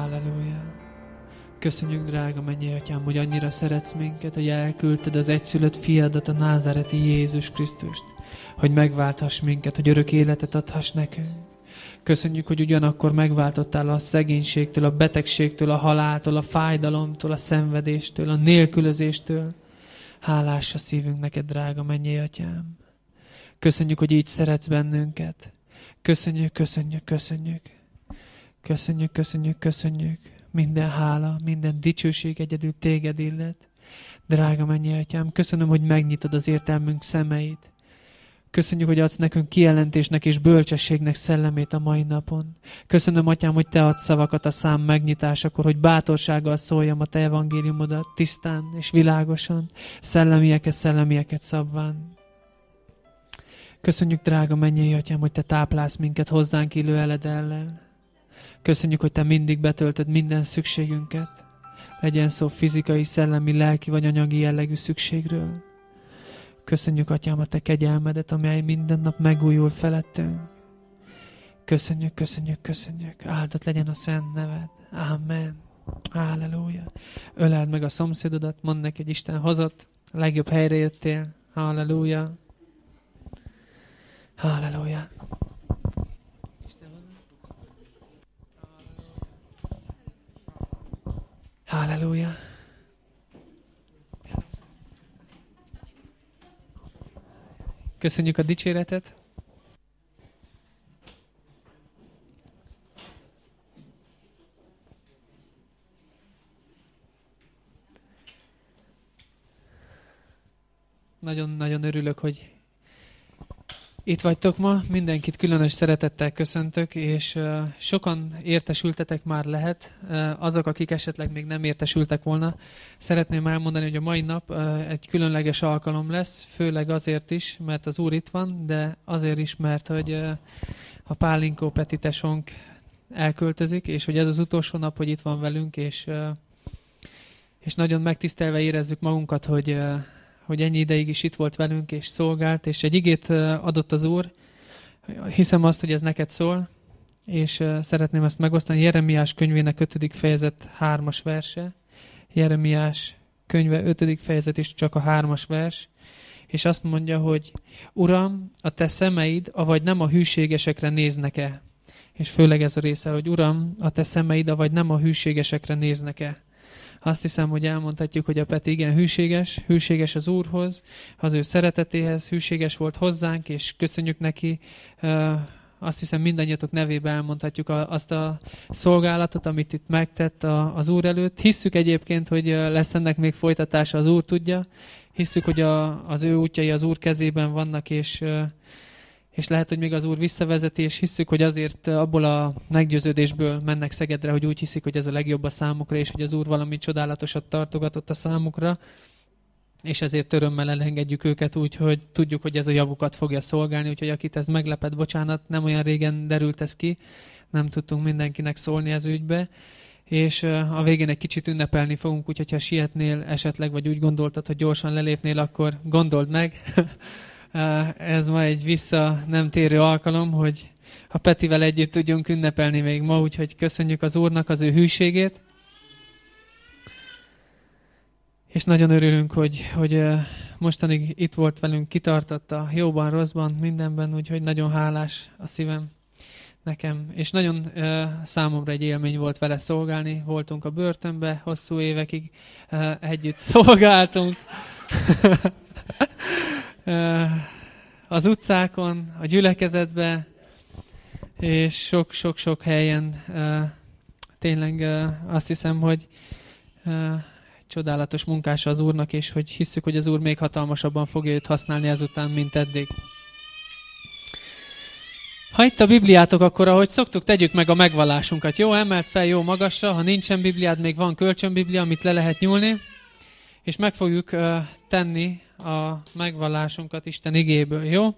Halleluja! Köszönjük, drága mennyi atyám, hogy annyira szeretsz minket, hogy elküldted az egyszülött fiadat, a názáreti Jézus Krisztust, hogy megválthass minket, hogy örök életet adhass nekünk. Köszönjük, hogy ugyanakkor megváltottál a szegénységtől, a betegségtől, a haláltól, a fájdalomtól, a szenvedéstől, a nélkülözéstől. Hálás a szívünk neked, drága mennyi atyám. Köszönjük, hogy így szeretsz bennünket. Köszönjük, köszönjük, köszönjük. Köszönjük, köszönjük, köszönjük. Minden hála, minden dicsőség egyedül téged illet. Drága mennyi atyám, köszönöm, hogy megnyitod az értelmünk szemeit. Köszönjük, hogy adsz nekünk kijelentésnek és bölcsességnek szellemét a mai napon. Köszönöm, Atyám, hogy Te adsz szavakat a szám megnyitásakor, hogy bátorsággal szóljam a Te evangéliumodat tisztán és világosan, szellemieket, szellemieket szabván. Köszönjük, drága mennyei Atyám, hogy Te táplálsz minket hozzánk illő eledellel. Köszönjük, hogy Te mindig betöltöd minden szükségünket. Legyen szó fizikai, szellemi, lelki vagy anyagi jellegű szükségről. Köszönjük, Atyám, a Te kegyelmedet, amely minden nap megújul felettünk. Köszönjük, köszönjük, köszönjük. Áldott legyen a szent neved. Amen. Halleluja. Öleld meg a szomszédodat, mondd neki, hogy Isten hozott, a legjobb helyre jöttél. Halleluja. Halleluja. Halleluja. Köszönjük a dicséretet. Nagyon-nagyon örülök, hogy itt vagytok ma, mindenkit különös szeretettel köszöntök, és sokan értesültetek már lehet, azok, akik esetleg még nem értesültek volna. Szeretném elmondani, hogy a mai nap egy különleges alkalom lesz, főleg azért is, mert az Úr itt van, de azért is, mert hogy a Pálinkó Peti tesónk elköltözik, és hogy ez az utolsó nap, hogy itt van velünk, és, és nagyon megtisztelve érezzük magunkat, hogy hogy ennyi ideig is itt volt velünk, és szolgált, és egy igét adott az Úr. Hiszem azt, hogy ez neked szól, és szeretném ezt megosztani. Jeremiás könyvének 5. fejezet 3-as verse. Jeremiás könyve 5. fejezet is csak a 3-as vers és azt mondja, hogy Uram, a te szemeid, avagy nem a hűségesekre néznek-e? És főleg ez a része, hogy Uram, a te szemeid, avagy nem a hűségesekre néznek-e? Azt hiszem, hogy elmondhatjuk, hogy a Peti igen hűséges, hűséges az Úrhoz, az ő szeretetéhez, hűséges volt hozzánk, és köszönjük neki. Azt hiszem, mindannyiatok nevében elmondhatjuk azt a szolgálatot, amit itt megtett az Úr előtt. Hisszük egyébként, hogy lesz ennek még folytatása, az Úr tudja. Hisszük, hogy a, az ő útjai az Úr kezében vannak, és és lehet, hogy még az úr visszavezeti, és hiszük, hogy azért eh, abból a meggyőződésből mennek Szegedre, hogy úgy hiszik, hogy ez a legjobb a számukra, és hogy az úr valami csodálatosat tartogatott a számukra, és ezért örömmel elengedjük őket úgy, hogy tudjuk, hogy ez a javukat fogja szolgálni, úgyhogy akit ez meglepet, bocsánat, nem olyan régen derült ez ki, nem tudtunk mindenkinek szólni az ügybe, és eh, a végén egy kicsit ünnepelni fogunk, úgyhogy ha sietnél esetleg, vagy úgy gondoltad, hogy gyorsan lelépnél, akkor gondold meg, Ez ma egy vissza nem térő alkalom, hogy a Petivel együtt tudjunk ünnepelni még ma, úgyhogy köszönjük az Úrnak az ő hűségét. És nagyon örülünk, hogy, hogy mostanig itt volt velünk, kitartatta jóban, rosszban, mindenben, úgyhogy nagyon hálás a szívem nekem. És nagyon ö, számomra egy élmény volt vele szolgálni. Voltunk a börtönbe, hosszú évekig ö, együtt szolgáltunk. az utcákon, a gyülekezetbe, és sok-sok-sok helyen tényleg azt hiszem, hogy csodálatos munkása az Úrnak, és hogy hisszük, hogy az Úr még hatalmasabban fogja őt használni ezután, mint eddig. Ha itt a Bibliátok, akkor ahogy szoktuk, tegyük meg a megvallásunkat. Jó, emelt fel, jó magasra. Ha nincsen Bibliád, még van kölcsönbiblia, amit le lehet nyúlni. És meg fogjuk uh, tenni a megvallásunkat Isten igéből, jó?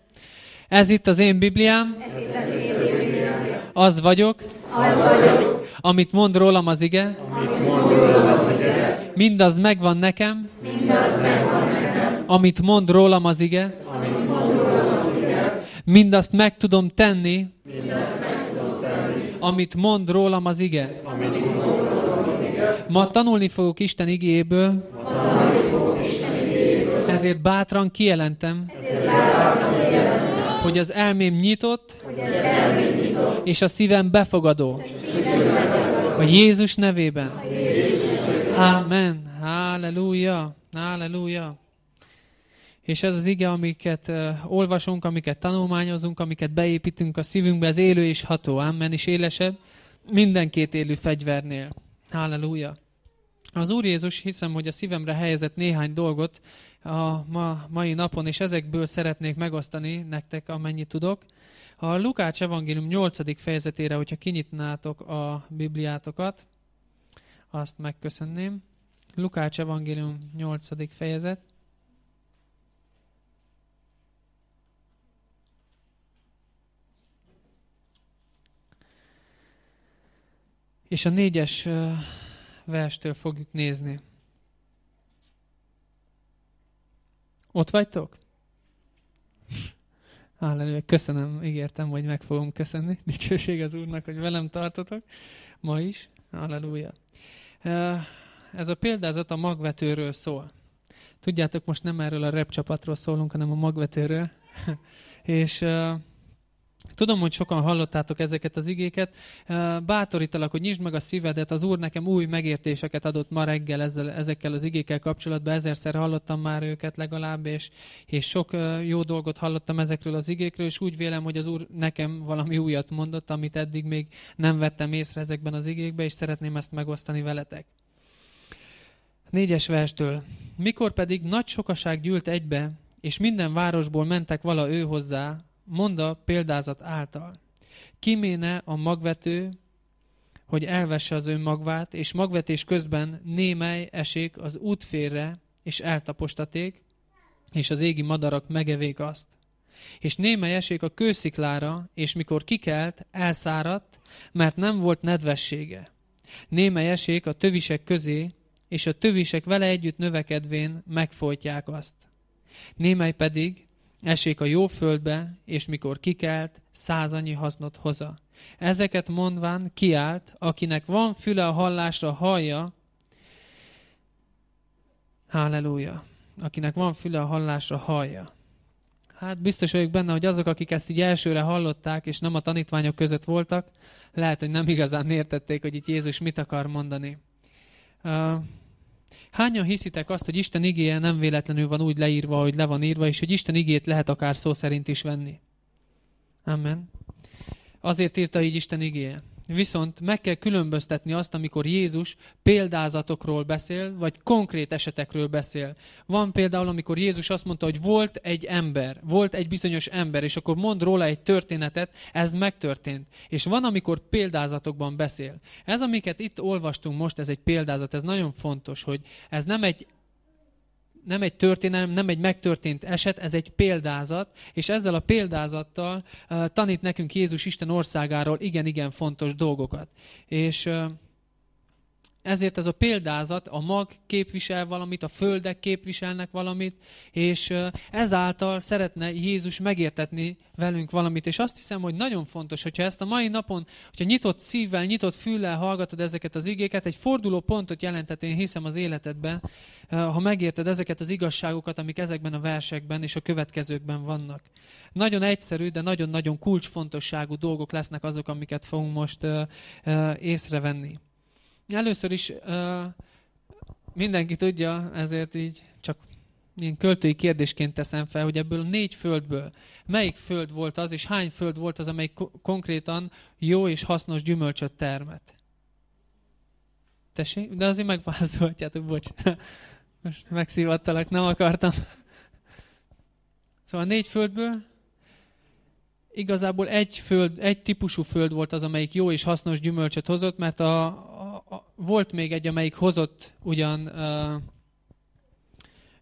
Ez itt az én Bibliám. Ez itt az én Bibliám. Az vagyok. Az vagyok. Amit mond rólam az ige. Amit mond rólam az ige. Mindaz megvan nekem. Mindaz megvan nekem. Amit mond rólam az ige. Amit mond rólam az ige. Mindazt meg tudom tenni. Mindazt meg tudom tenni. Amit mond rólam az ige. Amit mond rólam az ige. Ma tanulni fogok Isten igéből. Ma ezért bátran kijelentem, hogy az elmém nyitott, és a szívem befogadó. A, Jézus nevében. A Jézus nevében. Amen. Halleluja. Halleluja. És ez az ige, amiket uh, olvasunk, amiket tanulmányozunk, amiket beépítünk a szívünkbe, az élő és ható, amen, és élesebb minden két élő fegyvernél. Halleluja! Az Úr Jézus hiszem, hogy a szívemre helyezett néhány dolgot, a ma, mai napon, és ezekből szeretnék megosztani nektek, amennyit tudok. A Lukács evangélium 8. fejezetére, hogyha kinyitnátok a Bibliátokat, azt megköszönném. Lukács evangélium 8. fejezet. És a négyes verstől fogjuk nézni. Ott vagytok? Hálelője, köszönöm, ígértem, hogy meg fogom köszönni. Dicsőség az Úrnak, hogy velem tartotok ma is. Halleluja. Ez a példázat a magvetőről szól. Tudjátok, most nem erről a repcsapatról szólunk, hanem a magvetőről. És Tudom, hogy sokan hallottátok ezeket az igéket. Bátorítalak, hogy nyisd meg a szívedet. Az Úr nekem új megértéseket adott ma reggel ezzel, ezekkel az igékkel kapcsolatban. Ezerszer hallottam már őket legalább, és, és sok jó dolgot hallottam ezekről az igékről, és úgy vélem, hogy az Úr nekem valami újat mondott, amit eddig még nem vettem észre ezekben az igékben, és szeretném ezt megosztani veletek. Négyes verstől. Mikor pedig nagy sokaság gyűlt egybe, és minden városból mentek vala ő hozzá, Monda példázat által. Kiméne a magvető, hogy elvesse az ő magvát, és magvetés közben némely esik az útférre, és eltapostaték, és az égi madarak megevék azt. És némely esék a kősziklára, és mikor kikelt, elszáradt, mert nem volt nedvessége. Némely esék a tövisek közé, és a tövisek vele együtt növekedvén megfojtják azt. Némely pedig, Esik a jó földbe, és mikor kikelt, százannyi hasznot hoza. Ezeket mondván kiált, akinek van füle a hallásra, hallja. Halleluja! Akinek van füle a hallásra, hallja. Hát biztos vagyok benne, hogy azok, akik ezt így elsőre hallották, és nem a tanítványok között voltak, lehet, hogy nem igazán értették, hogy itt Jézus mit akar mondani. Uh, Hányan hiszitek azt, hogy Isten igéje nem véletlenül van úgy leírva, hogy le van írva, és hogy Isten igét lehet akár szó szerint is venni? Amen. Azért írta így Isten igéje. Viszont meg kell különböztetni azt, amikor Jézus példázatokról beszél, vagy konkrét esetekről beszél. Van például, amikor Jézus azt mondta, hogy volt egy ember, volt egy bizonyos ember, és akkor mond róla egy történetet, ez megtörtént. És van, amikor példázatokban beszél. Ez, amiket itt olvastunk most, ez egy példázat, ez nagyon fontos, hogy ez nem egy nem egy történelem, nem egy megtörtént eset, ez egy példázat, és ezzel a példázattal uh, tanít nekünk Jézus Isten országáról igen-igen fontos dolgokat. És uh, ezért ez a példázat, a mag képvisel valamit, a földek képviselnek valamit, és ezáltal szeretne Jézus megértetni velünk valamit. És azt hiszem, hogy nagyon fontos, hogyha ezt a mai napon, hogyha nyitott szívvel, nyitott füllel hallgatod ezeket az igéket, egy forduló pontot jelentett, én hiszem az életedben, ha megérted ezeket az igazságokat, amik ezekben a versekben és a következőkben vannak. Nagyon egyszerű, de nagyon-nagyon kulcsfontosságú dolgok lesznek azok, amiket fogunk most észrevenni. Először is uh, mindenki tudja, ezért így csak ilyen költői kérdésként teszem fel, hogy ebből a négy földből melyik föld volt az, és hány föld volt az, amelyik konkrétan jó és hasznos gyümölcsöt termet? Tessék? De azért megválaszolhatjátok, bocs. Most megszívattalak, nem akartam. Szóval négy földből igazából egy, föld, egy típusú föld volt az, amelyik jó és hasznos gyümölcsöt hozott, mert a, a, volt még egy, amelyik hozott ugyan a,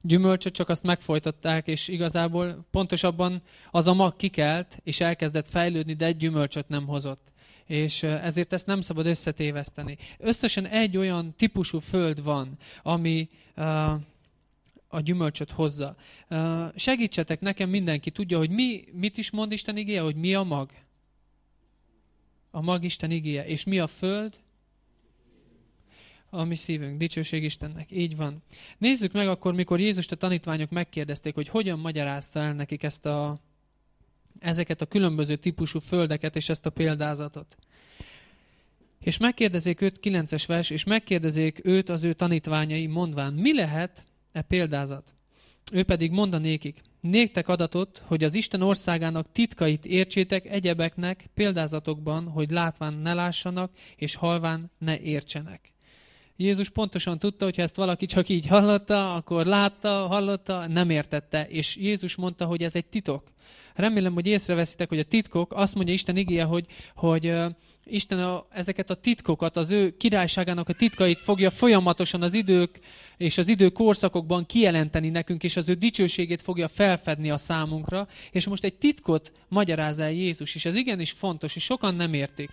gyümölcsöt, csak azt megfojtották, és igazából pontosabban az a mag kikelt, és elkezdett fejlődni, de egy gyümölcsöt nem hozott. És ezért ezt nem szabad összetéveszteni. Összesen egy olyan típusú föld van, ami a gyümölcsöt hozza. Uh, segítsetek nekem, mindenki tudja, hogy mi, mit is mond Isten igéje, hogy mi a mag? A mag Isten igéje. És mi a föld? a mi szívünk. Dicsőség Istennek. Így van. Nézzük meg akkor, mikor Jézust a tanítványok megkérdezték, hogy hogyan magyarázta el nekik ezt a, ezeket a különböző típusú földeket és ezt a példázatot. És megkérdezik őt, 9-es vers, és megkérdezik őt az ő tanítványai, mondván, mi lehet e példázat? Ő pedig mondanékik, néktek adatot, hogy az Isten országának titkait értsétek egyebeknek példázatokban, hogy látván ne lássanak, és halván ne értsenek. Jézus pontosan tudta, hogy ha ezt valaki csak így hallotta, akkor látta, hallotta, nem értette. És Jézus mondta, hogy ez egy titok. Remélem, hogy észreveszitek, hogy a titkok, azt mondja Isten igéje, hogy, hogy uh, Isten a, ezeket a titkokat, az ő királyságának a titkait fogja folyamatosan az idők és az idő korszakokban kijelenteni nekünk, és az ő dicsőségét fogja felfedni a számunkra. És most egy titkot magyaráz el Jézus, és ez igenis fontos, és sokan nem értik.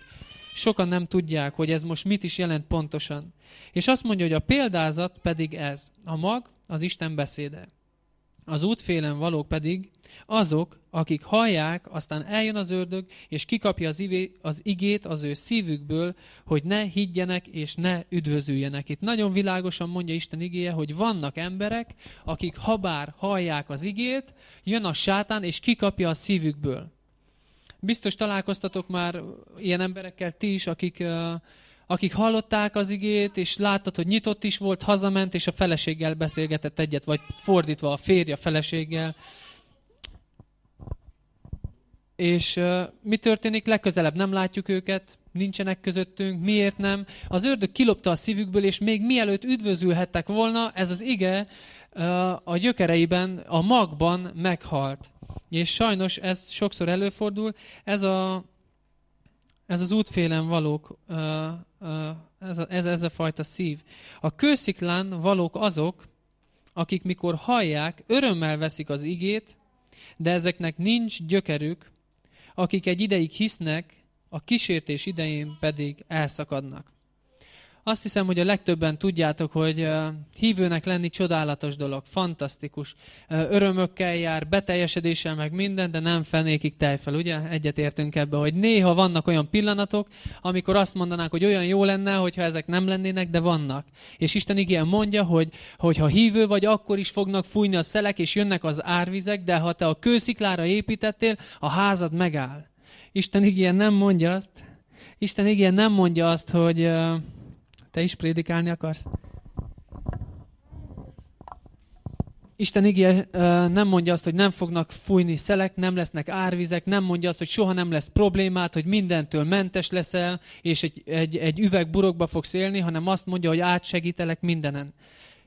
Sokan nem tudják, hogy ez most mit is jelent pontosan. És azt mondja, hogy a példázat pedig ez. A mag az Isten beszéde. Az útfélen valók pedig azok, akik hallják, aztán eljön az ördög, és kikapja az, ivé, az igét az ő szívükből, hogy ne higgyenek és ne üdvözüljenek. Itt nagyon világosan mondja Isten igéje, hogy vannak emberek, akik habár hallják az igét, jön a sátán és kikapja a szívükből. Biztos találkoztatok már ilyen emberekkel ti is, akik, akik hallották az igét, és láttad, hogy nyitott is volt, hazament, és a feleséggel beszélgetett egyet, vagy fordítva a férje a feleséggel. És mi történik? Legközelebb nem látjuk őket, nincsenek közöttünk, miért nem? Az ördög kilopta a szívükből, és még mielőtt üdvözülhettek volna, ez az ige a gyökereiben, a magban meghalt. És sajnos ez sokszor előfordul, ez, a, ez az útfélen valók, ez a, ez, ez a fajta szív. A kősziklán valók azok, akik mikor hallják, örömmel veszik az igét, de ezeknek nincs gyökerük, akik egy ideig hisznek, a kísértés idején pedig elszakadnak. Azt hiszem, hogy a legtöbben tudjátok, hogy hívőnek lenni csodálatos dolog, fantasztikus. Örömökkel jár, beteljesedéssel, meg minden, de nem fenékig tejfel, ugye? Egyetértünk ebbe, hogy néha vannak olyan pillanatok, amikor azt mondanák, hogy olyan jó lenne, hogyha ezek nem lennének, de vannak. És Isten igen mondja, hogy, hogy ha hívő vagy, akkor is fognak fújni a szelek, és jönnek az árvizek, de ha te a kősziklára építettél, a házad megáll. Isten igen nem mondja azt, Isten igen nem mondja azt, hogy, te is prédikálni akarsz? Isten igye nem mondja azt, hogy nem fognak fújni szelek, nem lesznek árvizek, nem mondja azt, hogy soha nem lesz problémát, hogy mindentől mentes leszel, és egy, egy, egy üveg burokba fogsz élni, hanem azt mondja, hogy átsegítelek mindenen.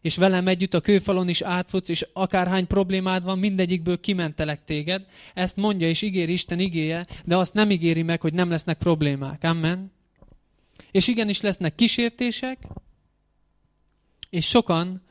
És velem együtt a kőfalon is átfutsz, és akárhány problémád van, mindegyikből kimentelek téged. Ezt mondja és ígéri Isten igéje, de azt nem ígéri meg, hogy nem lesznek problémák. Amen. És igenis lesznek kísértések, és sokan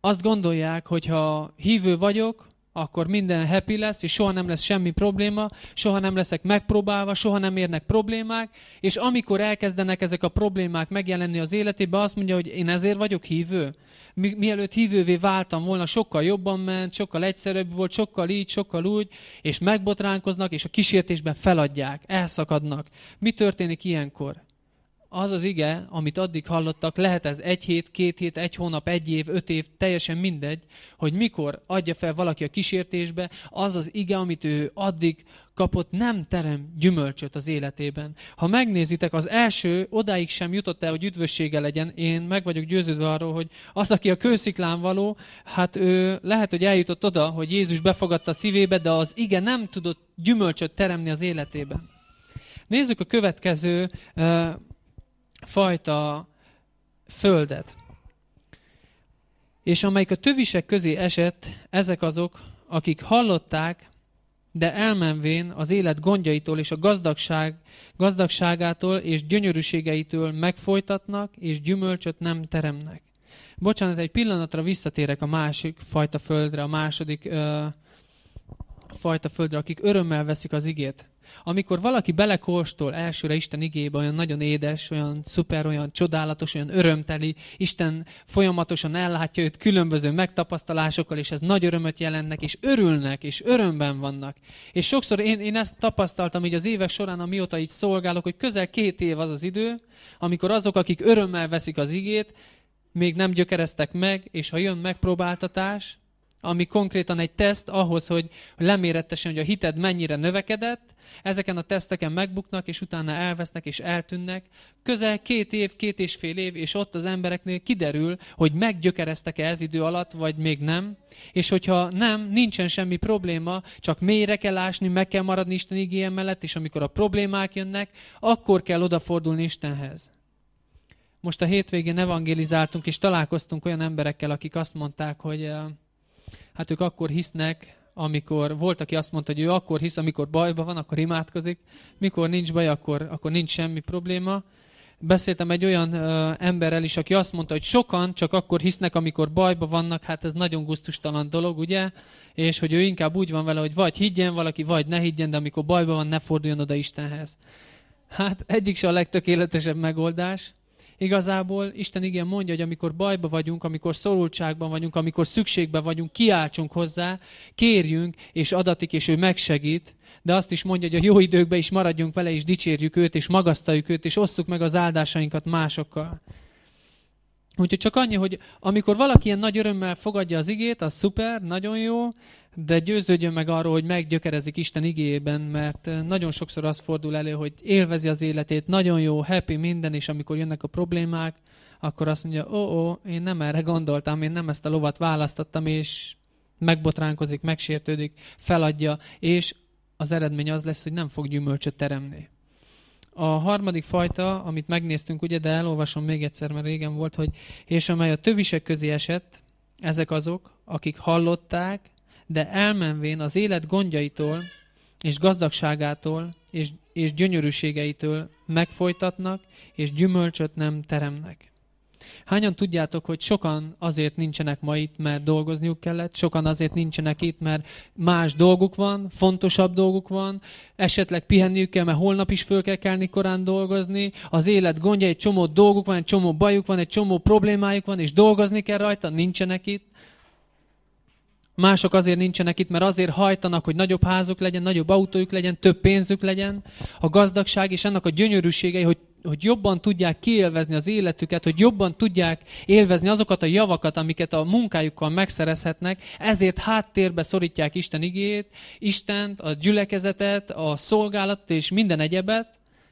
azt gondolják, hogy ha hívő vagyok, akkor minden happy lesz, és soha nem lesz semmi probléma, soha nem leszek megpróbálva, soha nem érnek problémák, és amikor elkezdenek ezek a problémák megjelenni az életében, azt mondja, hogy én ezért vagyok hívő. mielőtt hívővé váltam volna, sokkal jobban ment, sokkal egyszerűbb volt, sokkal így, sokkal úgy, és megbotránkoznak, és a kísértésben feladják, elszakadnak. Mi történik ilyenkor? az az ige, amit addig hallottak, lehet ez egy hét, két hét, egy hónap, egy év, öt év, teljesen mindegy, hogy mikor adja fel valaki a kísértésbe, az az ige, amit ő addig kapott, nem terem gyümölcsöt az életében. Ha megnézitek, az első odáig sem jutott el, hogy üdvössége legyen. Én meg vagyok győződve arról, hogy az, aki a kősziklán való, hát ő lehet, hogy eljutott oda, hogy Jézus befogadta a szívébe, de az ige nem tudott gyümölcsöt teremni az életében. Nézzük a következő fajta földet. És amelyik a tövisek közé esett, ezek azok, akik hallották, de elmenvén az élet gondjaitól és a gazdagság, gazdagságától és gyönyörűségeitől megfolytatnak, és gyümölcsöt nem teremnek. Bocsánat, egy pillanatra visszatérek a másik fajta földre, a második ö, fajta földre, akik örömmel veszik az igét. Amikor valaki belekóstol elsőre Isten igébe, olyan nagyon édes, olyan szuper, olyan csodálatos, olyan örömteli, Isten folyamatosan ellátja őt különböző megtapasztalásokkal, és ez nagy örömöt jelennek, és örülnek, és örömben vannak. És sokszor én, én ezt tapasztaltam így az évek során, amióta így szolgálok, hogy közel két év az az idő, amikor azok, akik örömmel veszik az igét, még nem gyökereztek meg, és ha jön megpróbáltatás, ami konkrétan egy teszt ahhoz, hogy lemérettesen, hogy a hited mennyire növekedett, Ezeken a teszteken megbuknak, és utána elvesznek és eltűnnek. Közel két év, két és fél év, és ott az embereknél kiderül, hogy meggyökereztek-e ez idő alatt, vagy még nem. És hogyha nem, nincsen semmi probléma, csak mélyre kell ásni, meg kell maradni Isten igéje mellett, és amikor a problémák jönnek, akkor kell odafordulni Istenhez. Most a hétvégén evangelizáltunk, és találkoztunk olyan emberekkel, akik azt mondták, hogy eh, hát ők akkor hisznek, amikor volt, aki azt mondta, hogy ő akkor hisz, amikor bajban van, akkor imádkozik, mikor nincs baj, akkor, akkor nincs semmi probléma. Beszéltem egy olyan ö, emberrel is, aki azt mondta, hogy sokan csak akkor hisznek, amikor bajban vannak, hát ez nagyon guztustalan dolog, ugye? És hogy ő inkább úgy van vele, hogy vagy higgyen valaki, vagy ne higgyen, de amikor bajban van, ne forduljon oda Istenhez. Hát egyik se a legtökéletesebb megoldás, Igazából Isten igen mondja, hogy amikor bajba vagyunk, amikor szorultságban vagyunk, amikor szükségben vagyunk, kiáltsunk hozzá, kérjünk, és adatik, és ő megsegít, de azt is mondja, hogy a jó időkben is maradjunk vele, és dicsérjük őt, és magasztaljuk őt, és osszuk meg az áldásainkat másokkal. Úgyhogy csak annyi, hogy amikor valaki ilyen nagy örömmel fogadja az igét, az szuper, nagyon jó, de győződjön meg arról, hogy meggyökerezik Isten igében, mert eh, nagyon sokszor az fordul elő, hogy élvezi az életét, nagyon jó, happy minden, és amikor jönnek a problémák, akkor azt mondja, ó, oh, ó, oh, én nem erre gondoltam, én nem ezt a lovat választottam, és megbotránkozik, megsértődik, feladja, és az eredmény az lesz, hogy nem fog gyümölcsöt teremni. A harmadik fajta, amit megnéztünk, ugye, de elolvasom még egyszer, mert régen volt, hogy és amely a tövisek közé esett, ezek azok, akik hallották, de elmenvén az élet gondjaitól és gazdagságától és, és gyönyörűségeitől megfolytatnak, és gyümölcsöt nem teremnek. Hányan tudjátok, hogy sokan azért nincsenek ma itt, mert dolgozniuk kellett, sokan azért nincsenek itt, mert más dolguk van, fontosabb dolguk van, esetleg pihenniük kell, mert holnap is föl kell kelni korán dolgozni, az élet gondja, egy csomó dolguk van, egy csomó bajuk van, egy csomó problémájuk van, és dolgozni kell rajta, nincsenek itt. Mások azért nincsenek itt, mert azért hajtanak, hogy nagyobb házuk legyen, nagyobb autójuk legyen, több pénzük legyen. A gazdagság és annak a gyönyörűségei, hogy, hogy jobban tudják kiélvezni az életüket, hogy jobban tudják élvezni azokat a javakat, amiket a munkájukkal megszerezhetnek, ezért háttérbe szorítják Isten igét, Istent, a gyülekezetet, a szolgálatot és minden egyebet,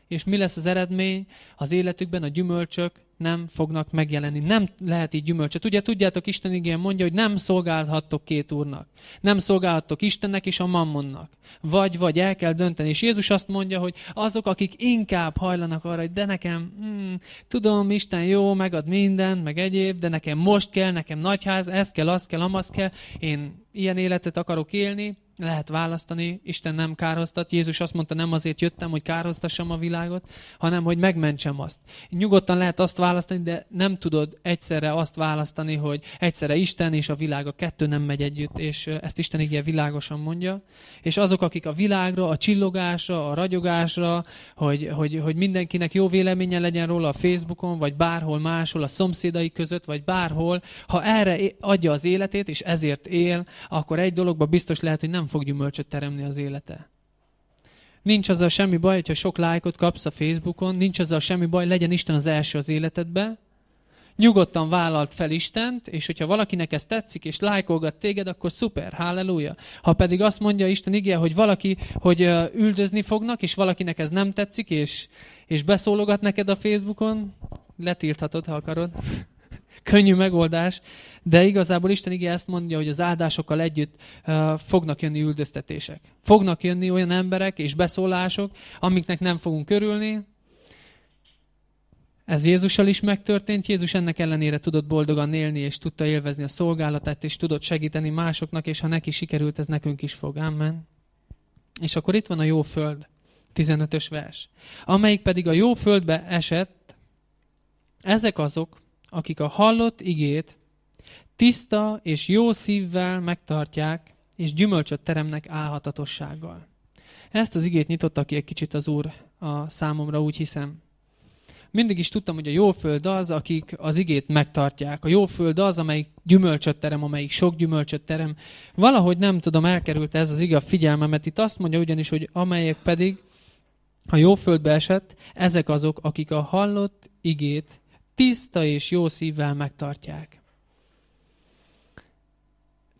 és mi lesz az eredmény? Az életükben a gyümölcsök nem fognak megjelenni. Nem lehet így gyümölcsöt. Ugye tudjátok, Isten igen mondja, hogy nem szolgálhattok két úrnak. Nem szolgálhattok Istennek és a mammonnak. Vagy, vagy el kell dönteni. És Jézus azt mondja, hogy azok, akik inkább hajlanak arra, hogy de nekem, hmm, tudom, Isten jó, megad minden, meg egyéb, de nekem most kell, nekem nagyház, ez kell, az kell, amaz kell, én ilyen életet akarok élni, lehet választani, Isten nem kárhoztat. Jézus azt mondta, nem azért jöttem, hogy kárhoztassam a világot, hanem hogy megmentsem azt. Nyugodtan lehet azt választani, de nem tudod egyszerre azt választani, hogy egyszerre Isten és a világ, a kettő nem megy együtt, és ezt Isten igen világosan mondja. És azok, akik a világra, a csillogásra, a ragyogásra, hogy, hogy, hogy mindenkinek jó véleménye legyen róla a Facebookon, vagy bárhol máshol, a szomszédai között, vagy bárhol, ha erre adja az életét, és ezért él, akkor egy dologban biztos lehet, hogy nem nem fog gyümölcsöt teremni az élete. Nincs azzal semmi baj, hogyha sok lájkot kapsz a Facebookon, nincs azzal semmi baj, legyen Isten az első az életedbe. Nyugodtan vállalt fel Istent, és hogyha valakinek ez tetszik, és lájkolgat téged, akkor szuper, halleluja. Ha pedig azt mondja Isten igen, hogy valaki, hogy üldözni fognak, és valakinek ez nem tetszik, és, és beszólogat neked a Facebookon, letilthatod, ha akarod könnyű megoldás, de igazából Isten igé ezt mondja, hogy az áldásokkal együtt uh, fognak jönni üldöztetések. Fognak jönni olyan emberek és beszólások, amiknek nem fogunk körülni. Ez Jézussal is megtörtént. Jézus ennek ellenére tudott boldogan élni, és tudta élvezni a szolgálatát, és tudott segíteni másoknak, és ha neki sikerült, ez nekünk is fog. Amen. És akkor itt van a jó föld, 15-ös vers. Amelyik pedig a jó földbe esett, ezek azok, akik a hallott igét tiszta és jó szívvel megtartják, és gyümölcsöt teremnek álhatatossággal. Ezt az igét nyitotta ki egy kicsit az Úr a számomra, úgy hiszem. Mindig is tudtam, hogy a jó föld az, akik az igét megtartják. A jó föld az, amelyik gyümölcsöt terem, amelyik sok gyümölcsöt terem. Valahogy nem tudom, elkerült ez az ige a figyelmemet. Itt azt mondja ugyanis, hogy amelyek pedig a jó földbe esett, ezek azok, akik a hallott igét tiszta és jó szívvel megtartják.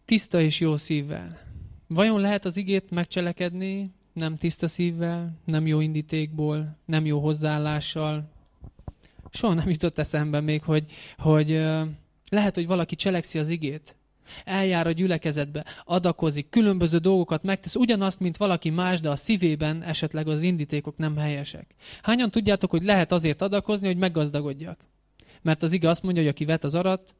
Tiszta és jó szívvel. Vajon lehet az igét megcselekedni nem tiszta szívvel, nem jó indítékból, nem jó hozzáállással? Soha nem jutott eszembe még, hogy, hogy lehet, hogy valaki cselekszi az igét, eljár a gyülekezetbe, adakozik, különböző dolgokat megtesz, ugyanazt, mint valaki más, de a szívében esetleg az indítékok nem helyesek. Hányan tudjátok, hogy lehet azért adakozni, hogy meggazdagodjak? Mert az ige azt mondja, hogy aki vet az arat,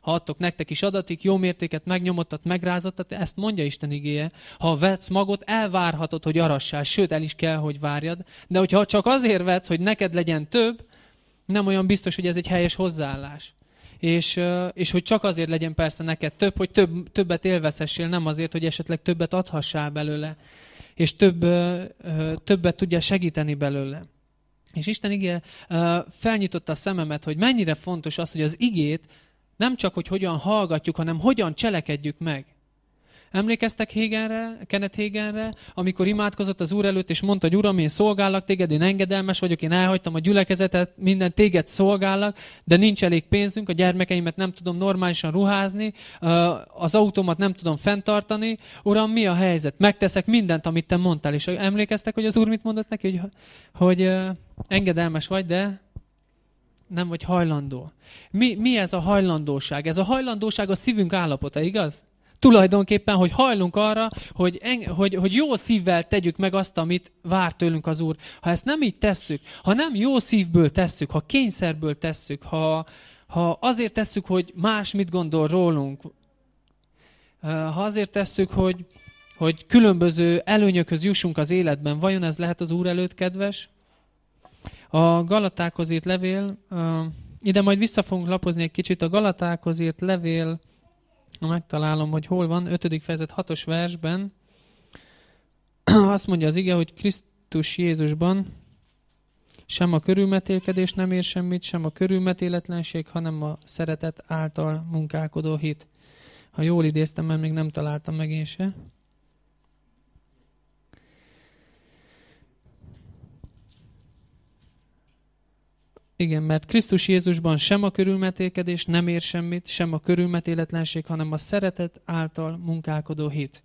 ha adtok nektek is adatik, jó mértéket megnyomottat, megrázottat, ezt mondja Isten igéje. Ha vetsz magot, elvárhatod, hogy arassál, sőt, el is kell, hogy várjad. De hogyha csak azért vetsz, hogy neked legyen több, nem olyan biztos, hogy ez egy helyes hozzáállás. És, és hogy csak azért legyen persze neked több, hogy több, többet élvezhessél, nem azért, hogy esetleg többet adhassál belőle, és több, többet tudja segíteni belőle. És Isten igé felnyitotta a szememet, hogy mennyire fontos az, hogy az igét nem csak, hogy hogyan hallgatjuk, hanem hogyan cselekedjük meg. Emlékeztek Hégenre, Kenneth Hégenre, amikor imádkozott az Úr előtt, és mondta, hogy Uram, én szolgállak téged, én engedelmes vagyok, én elhagytam a gyülekezetet, minden téged szolgállak, de nincs elég pénzünk, a gyermekeimet nem tudom normálisan ruházni, az autómat nem tudom fenntartani. Uram, mi a helyzet? Megteszek mindent, amit te mondtál. És emlékeztek, hogy az Úr mit mondott neki, hogy, hogy engedelmes vagy, de nem vagy hajlandó. Mi, mi ez a hajlandóság? Ez a hajlandóság a szívünk állapota, igaz? tulajdonképpen, hogy hajlunk arra, hogy, en, hogy, hogy jó szívvel tegyük meg azt, amit vár tőlünk az Úr. Ha ezt nem így tesszük, ha nem jó szívből tesszük, ha kényszerből tesszük, ha, ha azért tesszük, hogy más mit gondol rólunk, ha azért tesszük, hogy, hogy különböző előnyökhöz jussunk az életben, vajon ez lehet az Úr előtt kedves? A Galatákhoz írt levél, ide majd vissza fogunk lapozni egy kicsit, a Galatákhoz írt levél megtalálom, hogy hol van, 5. fejezet 6-os versben, azt mondja az ige, hogy Krisztus Jézusban sem a körülmetélkedés nem ér semmit, sem a körülmetéletlenség, hanem a szeretet által munkálkodó hit. Ha jól idéztem, mert még nem találtam meg én se. Igen, mert Krisztus Jézusban sem a körülmetélkedés nem ér semmit, sem a körülmetéletlenség, hanem a szeretet által munkálkodó hit.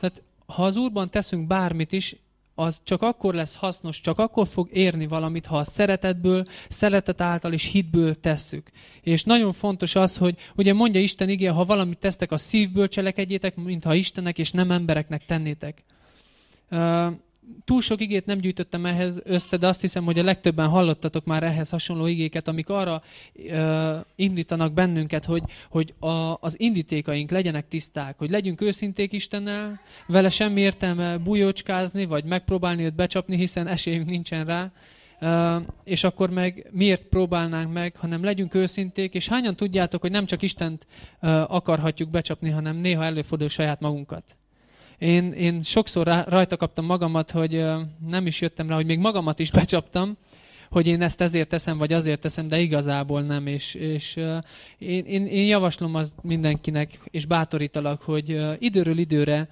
Tehát ha az Úrban teszünk bármit is, az csak akkor lesz hasznos, csak akkor fog érni valamit, ha a szeretetből, szeretet által és hitből tesszük. És nagyon fontos az, hogy ugye mondja Isten igen, ha valamit tesztek a szívből cselekedjétek, mintha Istenek és nem embereknek tennétek. Uh, túl sok igét nem gyűjtöttem ehhez össze, de azt hiszem, hogy a legtöbben hallottatok már ehhez hasonló igéket, amik arra ö, indítanak bennünket, hogy, hogy a, az indítékaink legyenek tiszták, hogy legyünk őszinték Istennel, vele semmi értelme bujócskázni, vagy megpróbálni őt becsapni, hiszen esélyünk nincsen rá, Uh, és akkor meg miért próbálnánk meg, hanem legyünk őszinték, és hányan tudjátok, hogy nem csak Istent uh, akarhatjuk becsapni, hanem néha előfordul saját magunkat én, én sokszor rajta kaptam magamat, hogy nem is jöttem rá, hogy még magamat is becsaptam, hogy én ezt ezért teszem, vagy azért teszem, de igazából nem. És, és én, én, én javaslom azt mindenkinek, és bátorítalak, hogy időről időre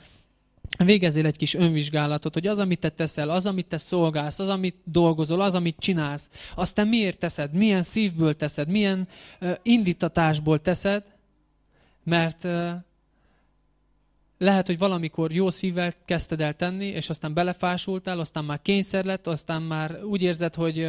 végezzél egy kis önvizsgálatot, hogy az, amit te teszel, az, amit te szolgálsz, az, amit dolgozol, az, amit csinálsz, azt te miért teszed, milyen szívből teszed, milyen indítatásból teszed, mert uh, lehet, hogy valamikor jó szívvel kezdted el tenni, és aztán belefásultál, aztán már kényszer lett, aztán már úgy érzed, hogy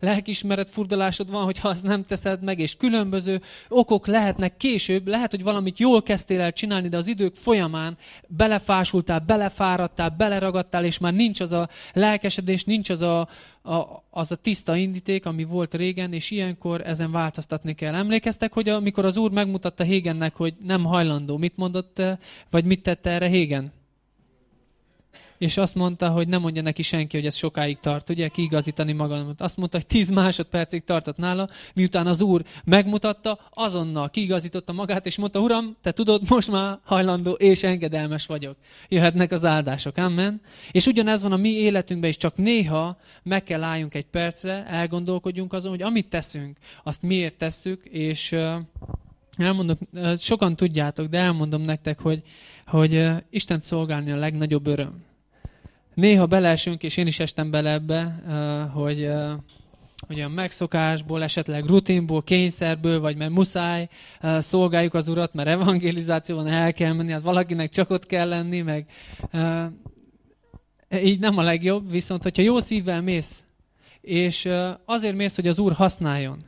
lelkismeret furdalásod van, hogyha azt nem teszed meg, és különböző okok lehetnek később, lehet, hogy valamit jól kezdtél el csinálni, de az idők folyamán belefásultál, belefáradtál, beleragadtál, és már nincs az a lelkesedés, nincs az a, a, az a tiszta indíték, ami volt régen, és ilyenkor ezen változtatni kell. Emlékeztek, hogy amikor az úr megmutatta Hégennek, hogy nem hajlandó, mit mondott, eh, vagy mit tette erre Hégen? és azt mondta, hogy nem mondja neki senki, hogy ez sokáig tart, ugye, kiigazítani magamat. Azt mondta, hogy 10 másodpercig tartott nála, miután az úr megmutatta, azonnal kiigazította magát, és mondta, uram, te tudod, most már hajlandó és engedelmes vagyok. Jöhetnek az áldások, amen. És ugyanez van a mi életünkben is, csak néha meg kell álljunk egy percre, elgondolkodjunk azon, hogy amit teszünk, azt miért tesszük, és elmondok, sokan tudjátok, de elmondom nektek, hogy, hogy Isten szolgálni a legnagyobb öröm néha beleesünk, és én is estem bele ebbe, eh, hogy, eh, hogy a megszokásból, esetleg rutinból, kényszerből, vagy mert muszáj eh, szolgáljuk az Urat, mert evangelizációban el kell menni, hát valakinek csak ott kell lenni, meg így nem a legjobb, viszont hogyha jó szívvel mész, és azért mész, hogy az Úr használjon,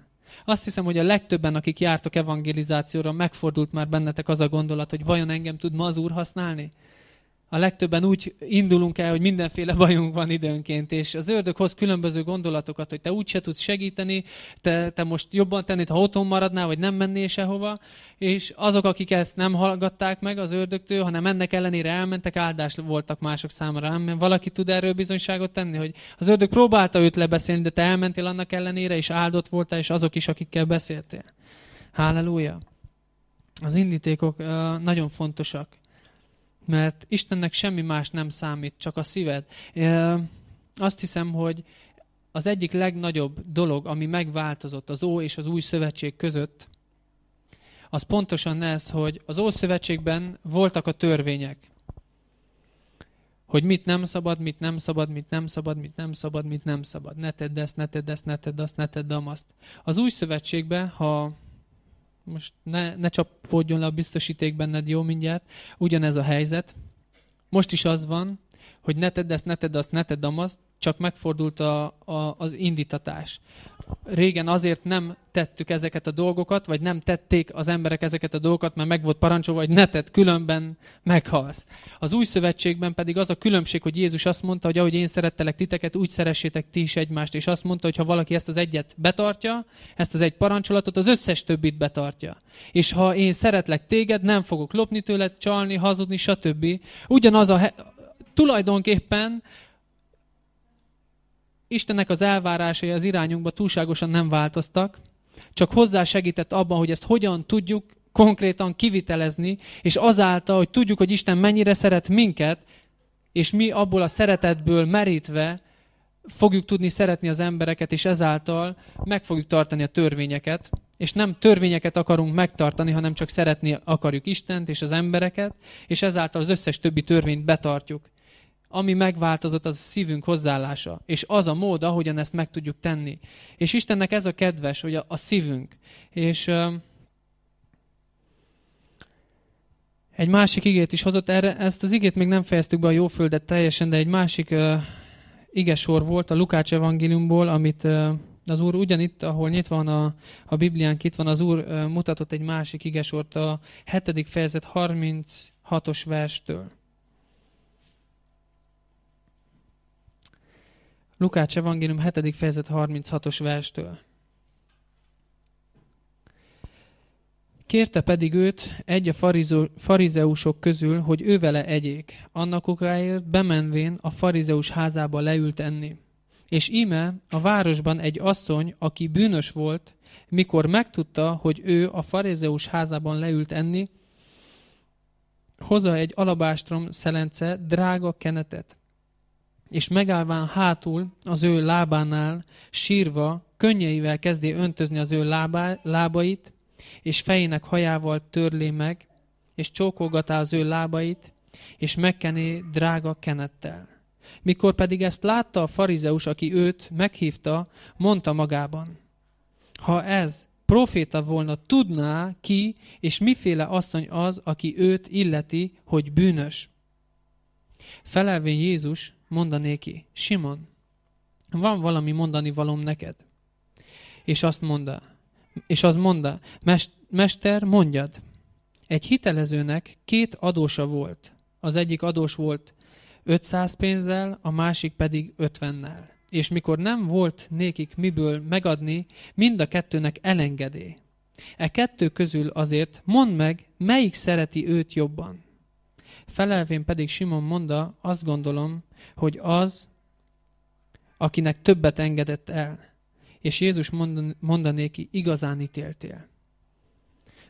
azt hiszem, hogy a legtöbben, akik jártok evangelizációra, megfordult már bennetek az a gondolat, hogy vajon engem tud ma az Úr használni? a legtöbben úgy indulunk el, hogy mindenféle bajunk van időnként, és az ördög hoz különböző gondolatokat, hogy te úgy se tudsz segíteni, te, te most jobban tennéd, ha otthon maradnál, vagy nem mennél sehova, és azok, akik ezt nem hallgatták meg az ördögtől, hanem ennek ellenére elmentek, áldás voltak mások számára. Amen. valaki tud erről bizonyságot tenni, hogy az ördög próbálta őt lebeszélni, de te elmentél annak ellenére, és áldott voltál, és azok is, akikkel beszéltél. Halleluja! Az indítékok uh, nagyon fontosak. Mert Istennek semmi más nem számít, csak a szíved. Azt hiszem, hogy az egyik legnagyobb dolog, ami megváltozott az Ó és az Új Szövetség között, az pontosan ez, hogy az Szövetségben voltak a törvények. Hogy mit nem szabad, mit nem szabad, mit nem szabad, mit nem szabad, mit nem szabad. Ne tedd ezt, ne tedd ezt, ne tedd azt, ne tedd amazt. Az Új Szövetségben, ha most ne, ne csapódjon le a biztosíték benned, jó mindjárt. Ugyanez a helyzet. Most is az van, hogy ne tedd ezt, ne tedd azt, ne tedd amazt, csak megfordult a, a, az indítatás. Régen azért nem tettük ezeket a dolgokat, vagy nem tették az emberek ezeket a dolgokat, mert meg volt parancsolva, hogy ne tedd, különben meghalsz. Az új szövetségben pedig az a különbség, hogy Jézus azt mondta, hogy ahogy én szerettelek titeket, úgy szeressétek ti is egymást, és azt mondta, hogy ha valaki ezt az egyet betartja, ezt az egy parancsolatot, az összes többit betartja. És ha én szeretlek téged, nem fogok lopni tőled, csalni, hazudni, stb. Ugyanaz a, tulajdonképpen Istennek az elvárásai az irányunkba túlságosan nem változtak, csak hozzá segített abban, hogy ezt hogyan tudjuk konkrétan kivitelezni, és azáltal, hogy tudjuk, hogy Isten mennyire szeret minket, és mi abból a szeretetből merítve fogjuk tudni szeretni az embereket, és ezáltal meg fogjuk tartani a törvényeket, és nem törvényeket akarunk megtartani, hanem csak szeretni akarjuk Istent és az embereket, és ezáltal az összes többi törvényt betartjuk. Ami megváltozott, az a szívünk hozzáállása, és az a mód, ahogyan ezt meg tudjuk tenni. És Istennek ez a kedves, hogy a, a szívünk. És uh, egy másik igét is hozott erre, ezt az igét még nem fejeztük be a jóföldet teljesen, de egy másik uh, igesor volt a Lukács evangéliumból, amit uh, az Úr ugyanitt, ahol nyitva van a, a Bibliánk, itt van az Úr uh, mutatott egy másik igesort a 7. fejezet 36-os verstől. Lukács evangélium 7. fejezet 36-os verstől. Kérte pedig őt egy a farizó, farizeusok közül, hogy ő vele egyék. Annak okáért bemenvén a farizeus házába leült enni. És íme a városban egy asszony, aki bűnös volt, mikor megtudta, hogy ő a farizeus házában leült enni, hozza egy alabástrom szelence drága kenetet, és megállván hátul az ő lábánál, sírva, könnyeivel kezdi öntözni az ő lába, lábait, és fejének hajával törlé meg, és csókolgatá az ő lábait, és megkené drága kenettel. Mikor pedig ezt látta a farizeus, aki őt meghívta, mondta magában, ha ez proféta volna, tudná ki, és miféle asszony az, aki őt illeti, hogy bűnös. Felelvén Jézus, mondané ki, Simon, van valami mondani valom neked? És azt mondta, és az mondta, mester, mondjad. Egy hitelezőnek két adósa volt. Az egyik adós volt 500 pénzzel, a másik pedig 50-nel. És mikor nem volt nékik miből megadni, mind a kettőnek elengedé. E kettő közül azért mondd meg, melyik szereti őt jobban. Felelvén pedig Simon mondta, azt gondolom, hogy az, akinek többet engedett el, és Jézus mondanéki igazán ítéltél.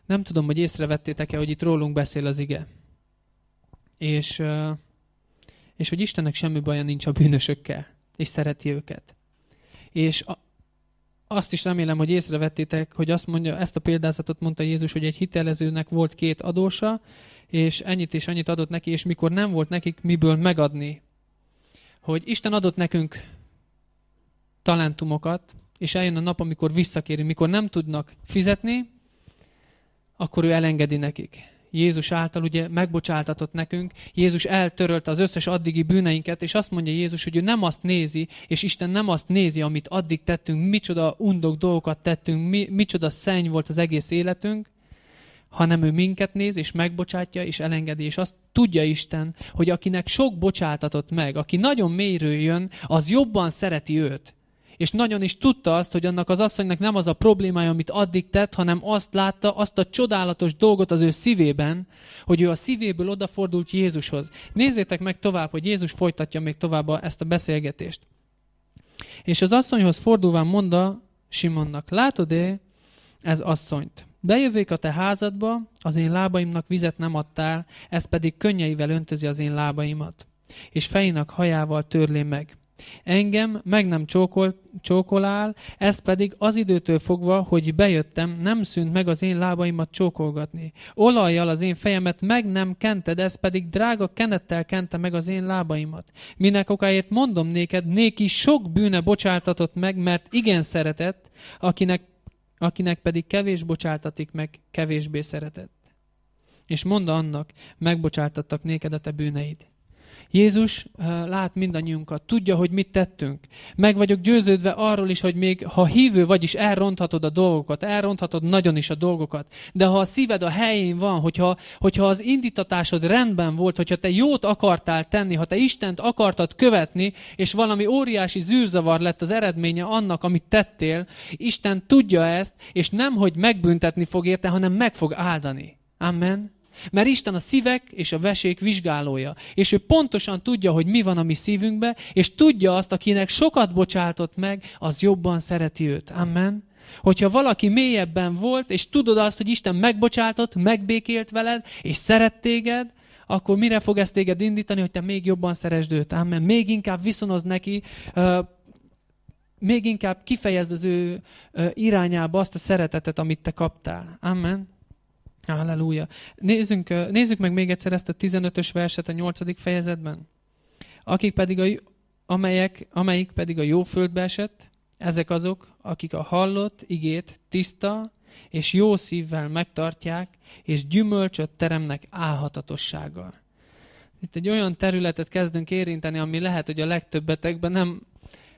Nem tudom, hogy észrevettétek-e, hogy itt rólunk beszél az ige. És, és hogy Istennek semmi baja nincs a bűnösökkel, és szereti őket. És a, azt is remélem, hogy észrevettétek, hogy azt mondja, ezt a példázatot mondta Jézus, hogy egy hitelezőnek volt két adósa, és ennyit és annyit adott neki, és mikor nem volt nekik miből megadni, hogy Isten adott nekünk talentumokat, és eljön a nap, amikor visszakéri, mikor nem tudnak fizetni, akkor ő elengedi nekik. Jézus által ugye megbocsáltatott nekünk, Jézus eltörölte az összes addigi bűneinket, és azt mondja Jézus, hogy ő nem azt nézi, és Isten nem azt nézi, amit addig tettünk, micsoda undok dolgokat tettünk, mi, micsoda szenny volt az egész életünk, hanem ő minket néz, és megbocsátja, és elengedi, és azt tudja Isten, hogy akinek sok bocsátatott meg, aki nagyon mélyről jön, az jobban szereti őt. És nagyon is tudta azt, hogy annak az asszonynak nem az a problémája, amit addig tett, hanem azt látta, azt a csodálatos dolgot az ő szívében, hogy ő a szívéből odafordult Jézushoz. Nézzétek meg tovább, hogy Jézus folytatja még tovább ezt a beszélgetést. És az asszonyhoz fordulván mondta Simonnak, látod-e ez asszonyt? Bejövök a te házadba, az én lábaimnak vizet nem adtál, ez pedig könnyeivel öntözi az én lábaimat, és fejének hajával törlém meg. Engem meg nem csókol, csókolál, ez pedig az időtől fogva, hogy bejöttem, nem szűnt meg az én lábaimat csókolgatni. Olajjal az én fejemet meg nem kented, ez pedig drága kenettel kente meg az én lábaimat. Minek okáért mondom néked, néki sok bűne bocsáltatott meg, mert igen szeretett, akinek akinek pedig kevés bocsáltatik meg, kevésbé szeretett. És mondd annak, megbocsáltattak néked a te bűneid. Jézus lát mindannyiunkat, tudja, hogy mit tettünk. Meg vagyok győződve arról is, hogy még ha hívő vagy is, elronthatod a dolgokat, elronthatod nagyon is a dolgokat, de ha a szíved a helyén van, hogyha, hogyha az indítatásod rendben volt, hogyha te jót akartál tenni, ha te Istent akartad követni, és valami óriási zűrzavar lett az eredménye annak, amit tettél, Isten tudja ezt, és nem, hogy megbüntetni fog érte, hanem meg fog áldani. Amen. Mert Isten a szívek és a vesék vizsgálója, és ő pontosan tudja, hogy mi van a mi szívünkbe, és tudja azt, akinek sokat bocsátott meg, az jobban szereti őt. Amen. Hogyha valaki mélyebben volt, és tudod azt, hogy Isten megbocsátott, megbékélt veled, és szeret téged, akkor mire fog ezt téged indítani, hogy te még jobban szeresd őt? Amen. Még inkább viszonoz neki, még inkább kifejezd az ő irányába azt a szeretetet, amit te kaptál. Amen. Halleluja. Nézzünk, nézzük meg még egyszer ezt a 15-ös verset a 8. fejezetben. Akik pedig a, amelyek, amelyik pedig a jó földbe esett, ezek azok, akik a hallott igét tiszta és jó szívvel megtartják, és gyümölcsöt teremnek álhatatossággal. Itt egy olyan területet kezdünk érinteni, ami lehet, hogy a legtöbbetekben nem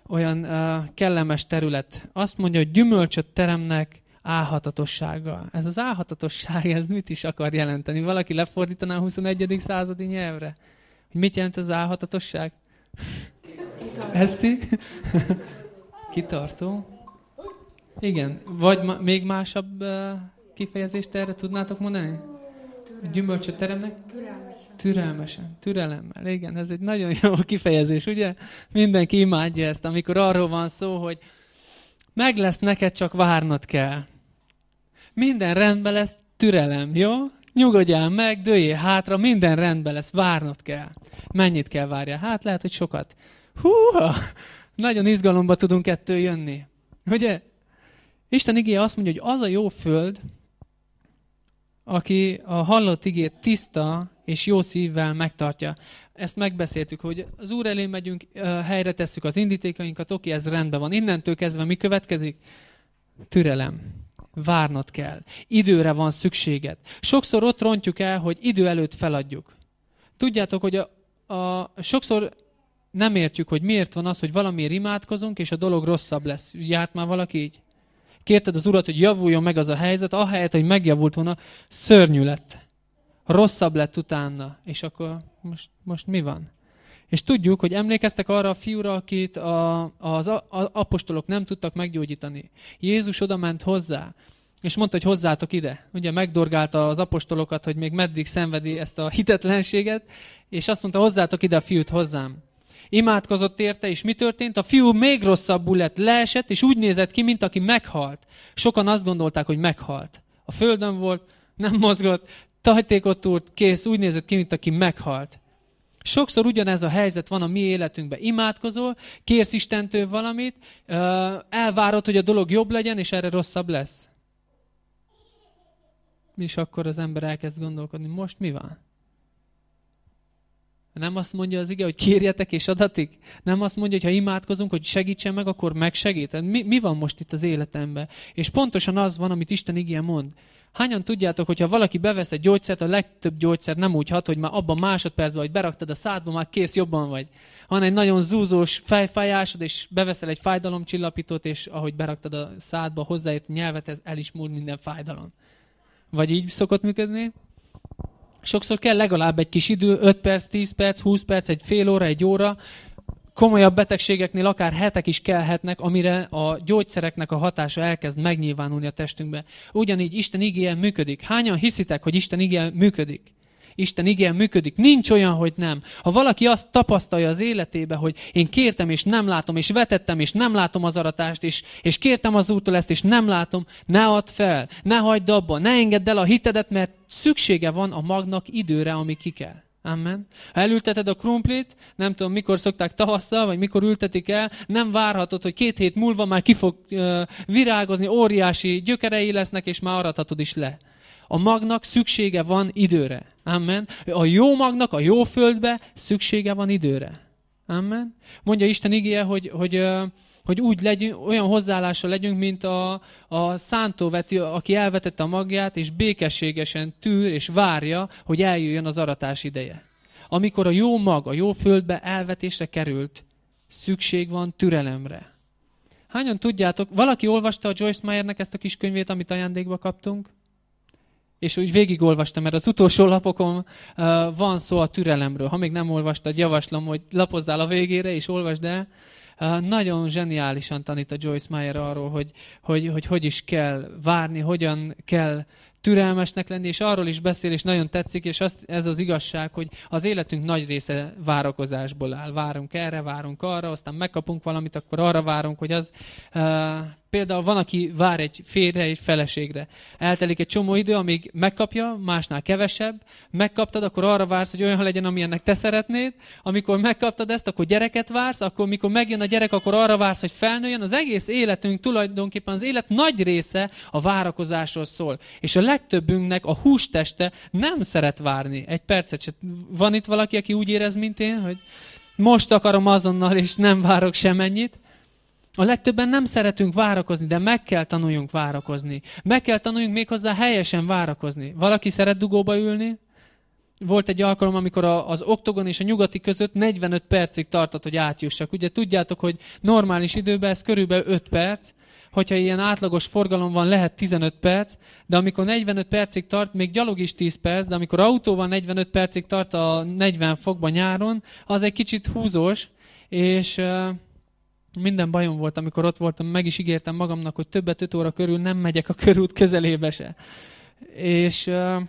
olyan uh, kellemes terület. Azt mondja, hogy gyümölcsöt teremnek álhatatossága. Ez az álhatatosság, ez mit is akar jelenteni? Valaki lefordítaná a 21. századi nyelvre? Hogy mit jelent ez az álhatatosság? Eszti? Kitartó? Igen. Vagy ma- még másabb uh, kifejezést erre tudnátok mondani? Gyümölcsöt teremnek? Türelmesen. Türelmesen. Türelemmel. Igen, ez egy nagyon jó kifejezés, ugye? Mindenki imádja ezt, amikor arról van szó, hogy meg lesz neked, csak várnod kell minden rendben lesz, türelem, jó? Nyugodjál meg, dőjél hátra, minden rendben lesz, várnod kell. Mennyit kell várja, Hát lehet, hogy sokat. Hú, Nagyon izgalomba tudunk ettől jönni. Ugye? Isten igéje azt mondja, hogy az a jó föld, aki a hallott igét tiszta és jó szívvel megtartja. Ezt megbeszéltük, hogy az Úr elé megyünk, helyre tesszük az indítékainkat, oké, ez rendben van. Innentől kezdve mi következik? Türelem várnod kell. Időre van szükséged. Sokszor ott rontjuk el, hogy idő előtt feladjuk. Tudjátok, hogy a, a, sokszor nem értjük, hogy miért van az, hogy valamiért imádkozunk, és a dolog rosszabb lesz. Járt már valaki így? Kérted az urat, hogy javuljon meg az a helyzet, ahelyett, hogy megjavult volna, szörnyű lett. Rosszabb lett utána. És akkor most, most mi van? És tudjuk, hogy emlékeztek arra a fiúra, akit a, az a, a apostolok nem tudtak meggyógyítani. Jézus oda ment hozzá, és mondta, hogy hozzátok ide. Ugye megdorgálta az apostolokat, hogy még meddig szenvedi ezt a hitetlenséget, és azt mondta, hozzátok ide a fiút hozzám. Imádkozott érte, és mi történt? A fiú még rosszabbul lett, leesett, és úgy nézett ki, mint aki meghalt. Sokan azt gondolták, hogy meghalt. A földön volt, nem mozgott, tajtékot úrt, kész, úgy nézett ki, mint aki meghalt. Sokszor ugyanez a helyzet van a mi életünkben. Imádkozol, kérsz Istentől valamit, elvárod, hogy a dolog jobb legyen, és erre rosszabb lesz. És akkor az ember elkezd gondolkodni, most mi van? Nem azt mondja az ige, hogy kérjetek és adatik? Nem azt mondja, hogy ha imádkozunk, hogy segítsen meg, akkor megsegít? Mi, mi van most itt az életemben? És pontosan az van, amit Isten igen mond, Hányan tudjátok, hogyha valaki bevesz egy gyógyszert, a legtöbb gyógyszer nem úgy hat, hogy már abban másodpercben, hogy beraktad a szádba, már kész, jobban vagy. Van egy nagyon zúzós fejfájásod, és beveszel egy fájdalomcsillapítót, és ahogy beraktad a szádba, hozzáért nyelvet, ez el is múl minden fájdalom. Vagy így szokott működni? Sokszor kell legalább egy kis idő, 5 perc, 10 perc, 20 perc, egy fél óra, egy óra, komolyabb betegségeknél akár hetek is kelhetnek, amire a gyógyszereknek a hatása elkezd megnyilvánulni a testünkbe. Ugyanígy Isten igéje működik. Hányan hiszitek, hogy Isten igéje működik? Isten igen működik. Nincs olyan, hogy nem. Ha valaki azt tapasztalja az életébe, hogy én kértem és nem látom, és vetettem és nem látom az aratást, és, és kértem az úrtól ezt, és nem látom, ne add fel, ne hagyd abba, ne engedd el a hitedet, mert szüksége van a magnak időre, ami ki kell. Amen. Ha elülteted a krumplit, nem tudom, mikor szokták tavasszal, vagy mikor ültetik el, nem várhatod, hogy két hét múlva már ki fog virágozni, óriási gyökerei lesznek, és már arathatod is le. A magnak szüksége van időre. Amen. A jó magnak a jó földbe szüksége van időre. Amen. Mondja Isten igéje, hogy, hogy hogy hogy úgy legyünk, olyan hozzáállással legyünk, mint a, a szántóvető, aki elvetette a magját, és békességesen tűr és várja, hogy eljöjjön az aratás ideje. Amikor a jó mag a jó földbe elvetésre került, szükség van türelemre. Hányan tudjátok, valaki olvasta a Joyce Meyernek ezt a kis könyvét, amit ajándékba kaptunk? és úgy végigolvastam, mert az utolsó lapokon uh, van szó a türelemről. Ha még nem olvastad, javaslom, hogy lapozzál a végére, és olvasd el. Nagyon zseniálisan tanít a Joyce Meyer arról, hogy hogy, hogy, hogy is kell várni, hogyan kell türelmesnek lenni, és arról is beszél, és nagyon tetszik, és azt, ez az igazság, hogy az életünk nagy része várakozásból áll. Várunk erre, várunk arra, aztán megkapunk valamit, akkor arra várunk, hogy az uh, Például van, aki vár egy férre, egy feleségre. Eltelik egy csomó idő, amíg megkapja, másnál kevesebb. Megkaptad, akkor arra vársz, hogy olyan legyen, amilyennek te szeretnéd. Amikor megkaptad ezt, akkor gyereket vársz, akkor mikor megjön a gyerek, akkor arra vársz, hogy felnőjön. Az egész életünk tulajdonképpen az élet nagy része a várakozásról szól. És a legtöbbünknek a hústeste nem szeret várni egy percet. sem. Van itt valaki, aki úgy érez, mint én, hogy most akarom azonnal, és nem várok semennyit. A legtöbben nem szeretünk várakozni, de meg kell tanuljunk várakozni. Meg kell tanuljunk méghozzá helyesen várakozni. Valaki szeret dugóba ülni? Volt egy alkalom, amikor az oktogon és a nyugati között 45 percig tartott, hogy átjussak. Ugye tudjátok, hogy normális időben ez körülbelül 5 perc, hogyha ilyen átlagos forgalom van, lehet 15 perc, de amikor 45 percig tart, még gyalog is 10 perc, de amikor autóval 45 percig tart a 40 fokban nyáron, az egy kicsit húzós, és... Uh, minden bajom volt, amikor ott voltam, meg is ígértem magamnak, hogy többet 5 óra körül nem megyek a körút közelébe se. És uh,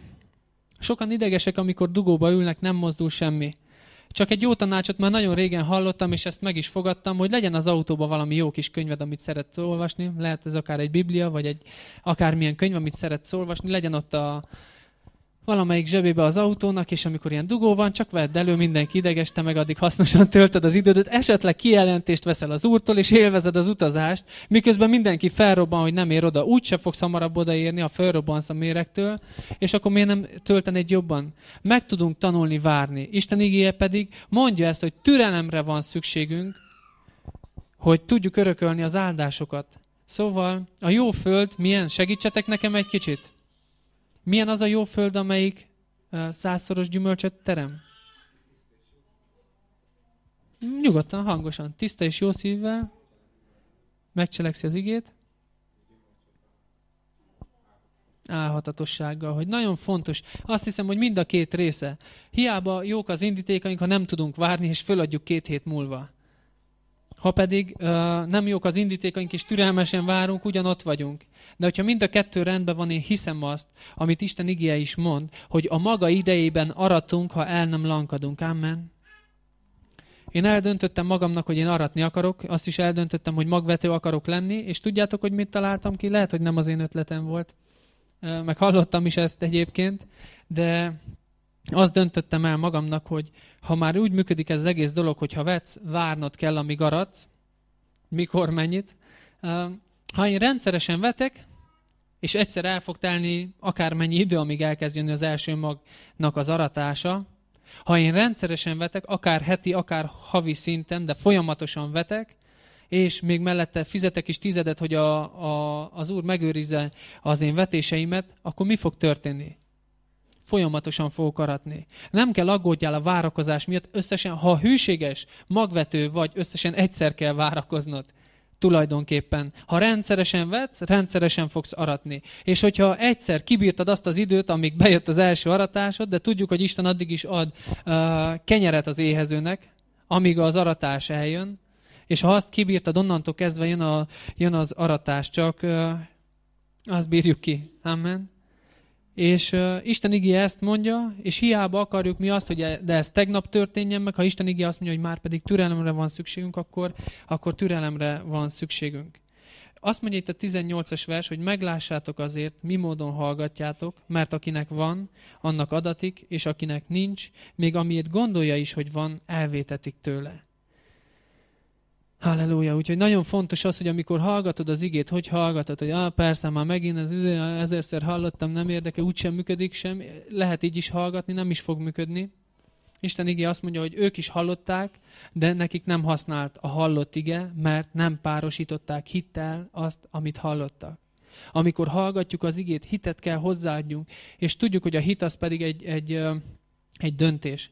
sokan idegesek, amikor dugóba ülnek, nem mozdul semmi. Csak egy jó tanácsot már nagyon régen hallottam, és ezt meg is fogadtam, hogy legyen az autóban valami jó kis könyved, amit szeret olvasni. Lehet ez akár egy biblia, vagy egy akármilyen könyv, amit szeret olvasni. Legyen ott a, valamelyik zsebébe az autónak, és amikor ilyen dugó van, csak vedd elő, mindenki ideges, te meg addig hasznosan töltöd az idődöt. esetleg kijelentést veszel az úrtól, és élvezed az utazást, miközben mindenki felrobban, hogy nem ér oda, úgyse fogsz hamarabb odaérni, ha felrobbansz a méregtől, és akkor miért nem töltenéd jobban? Meg tudunk tanulni várni. Isten igéje pedig mondja ezt, hogy türelemre van szükségünk, hogy tudjuk örökölni az áldásokat. Szóval a jó föld milyen? Segítsetek nekem egy kicsit? Milyen az a jó föld, amelyik százszoros gyümölcsöt terem? Nyugodtan, hangosan, tiszta és jó szívvel megcselekszi az igét. Álhatatossággal, hogy nagyon fontos. Azt hiszem, hogy mind a két része. Hiába jók az indítékaink, ha nem tudunk várni, és föladjuk két hét múlva. Ha pedig uh, nem jók az indítékaink, és türelmesen várunk, ugyanott vagyunk. De hogyha mind a kettő rendben van, én hiszem azt, amit Isten igéje is mond, hogy a maga idejében aratunk, ha el nem lankadunk. Amen. Én eldöntöttem magamnak, hogy én aratni akarok, azt is eldöntöttem, hogy magvető akarok lenni, és tudjátok, hogy mit találtam ki? Lehet, hogy nem az én ötletem volt. Meg hallottam is ezt egyébként, de azt döntöttem el magamnak, hogy ha már úgy működik ez az egész dolog, hogy ha vetsz, várnod kell, amíg aradsz, mikor mennyit. Ha én rendszeresen vetek, és egyszer el fog telni akármennyi idő, amíg elkezd jönni az első magnak az aratása, ha én rendszeresen vetek, akár heti, akár havi szinten, de folyamatosan vetek, és még mellette fizetek is tizedet, hogy a, a, az Úr megőrizze az én vetéseimet, akkor mi fog történni? folyamatosan fogok aratni. Nem kell aggódjál a várakozás miatt, összesen, ha hűséges, magvető vagy, összesen egyszer kell várakoznod tulajdonképpen. Ha rendszeresen vetsz, rendszeresen fogsz aratni. És hogyha egyszer kibírtad azt az időt, amíg bejött az első aratásod, de tudjuk, hogy Isten addig is ad uh, kenyeret az éhezőnek, amíg az aratás eljön, és ha azt kibírtad, onnantól kezdve jön, a, jön az aratás, csak uh, azt bírjuk ki. Amen. És uh, Isten igé ezt mondja, és hiába akarjuk mi azt, hogy e, de ez tegnap történjen meg, ha Isten igé azt mondja, hogy már pedig türelemre van szükségünk, akkor, akkor türelemre van szükségünk. Azt mondja itt a 18-as vers, hogy meglássátok azért, mi módon hallgatjátok, mert akinek van, annak adatik, és akinek nincs, még amiért gondolja is, hogy van, elvétetik tőle. Halleluja, úgyhogy nagyon fontos az, hogy amikor hallgatod az igét, hogy hallgatod, hogy ah, persze, már megint ez, ezerszer hallottam, nem érdeke, úgysem működik sem, lehet így is hallgatni, nem is fog működni. Isten igé azt mondja, hogy ők is hallották, de nekik nem használt a hallott ige, mert nem párosították hittel azt, amit hallottak. Amikor hallgatjuk az igét, hitet kell hozzáadjunk, és tudjuk, hogy a hit az pedig egy, egy, egy döntés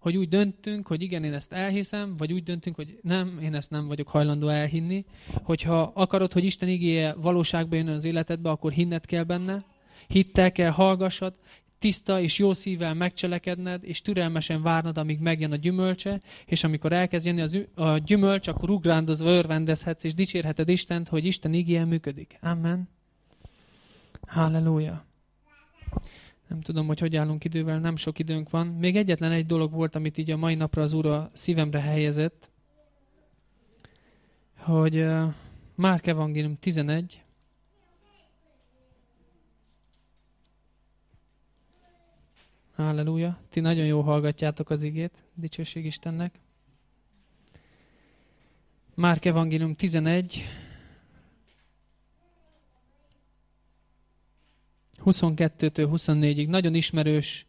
hogy úgy döntünk, hogy igen, én ezt elhiszem, vagy úgy döntünk, hogy nem, én ezt nem vagyok hajlandó elhinni. Hogyha akarod, hogy Isten igéje valóságba jön az életedbe, akkor hinned kell benne, hittel kell hallgassad, tiszta és jó szívvel megcselekedned, és türelmesen várnod, amíg megjön a gyümölcse, és amikor elkezd jönni az, a gyümölcs, akkor ugrándozva örvendezhetsz, és dicsérheted Istent, hogy Isten igéje működik. Amen. Halleluja. Nem tudom, hogy hogy állunk idővel, nem sok időnk van. Még egyetlen egy dolog volt, amit így a mai napra az Úr szívemre helyezett, hogy Márk Evangélium 11, Halleluja. Ti nagyon jól hallgatjátok az igét, dicsőség Istennek. Márk Evangélium 11, 22-től 24-ig nagyon ismerős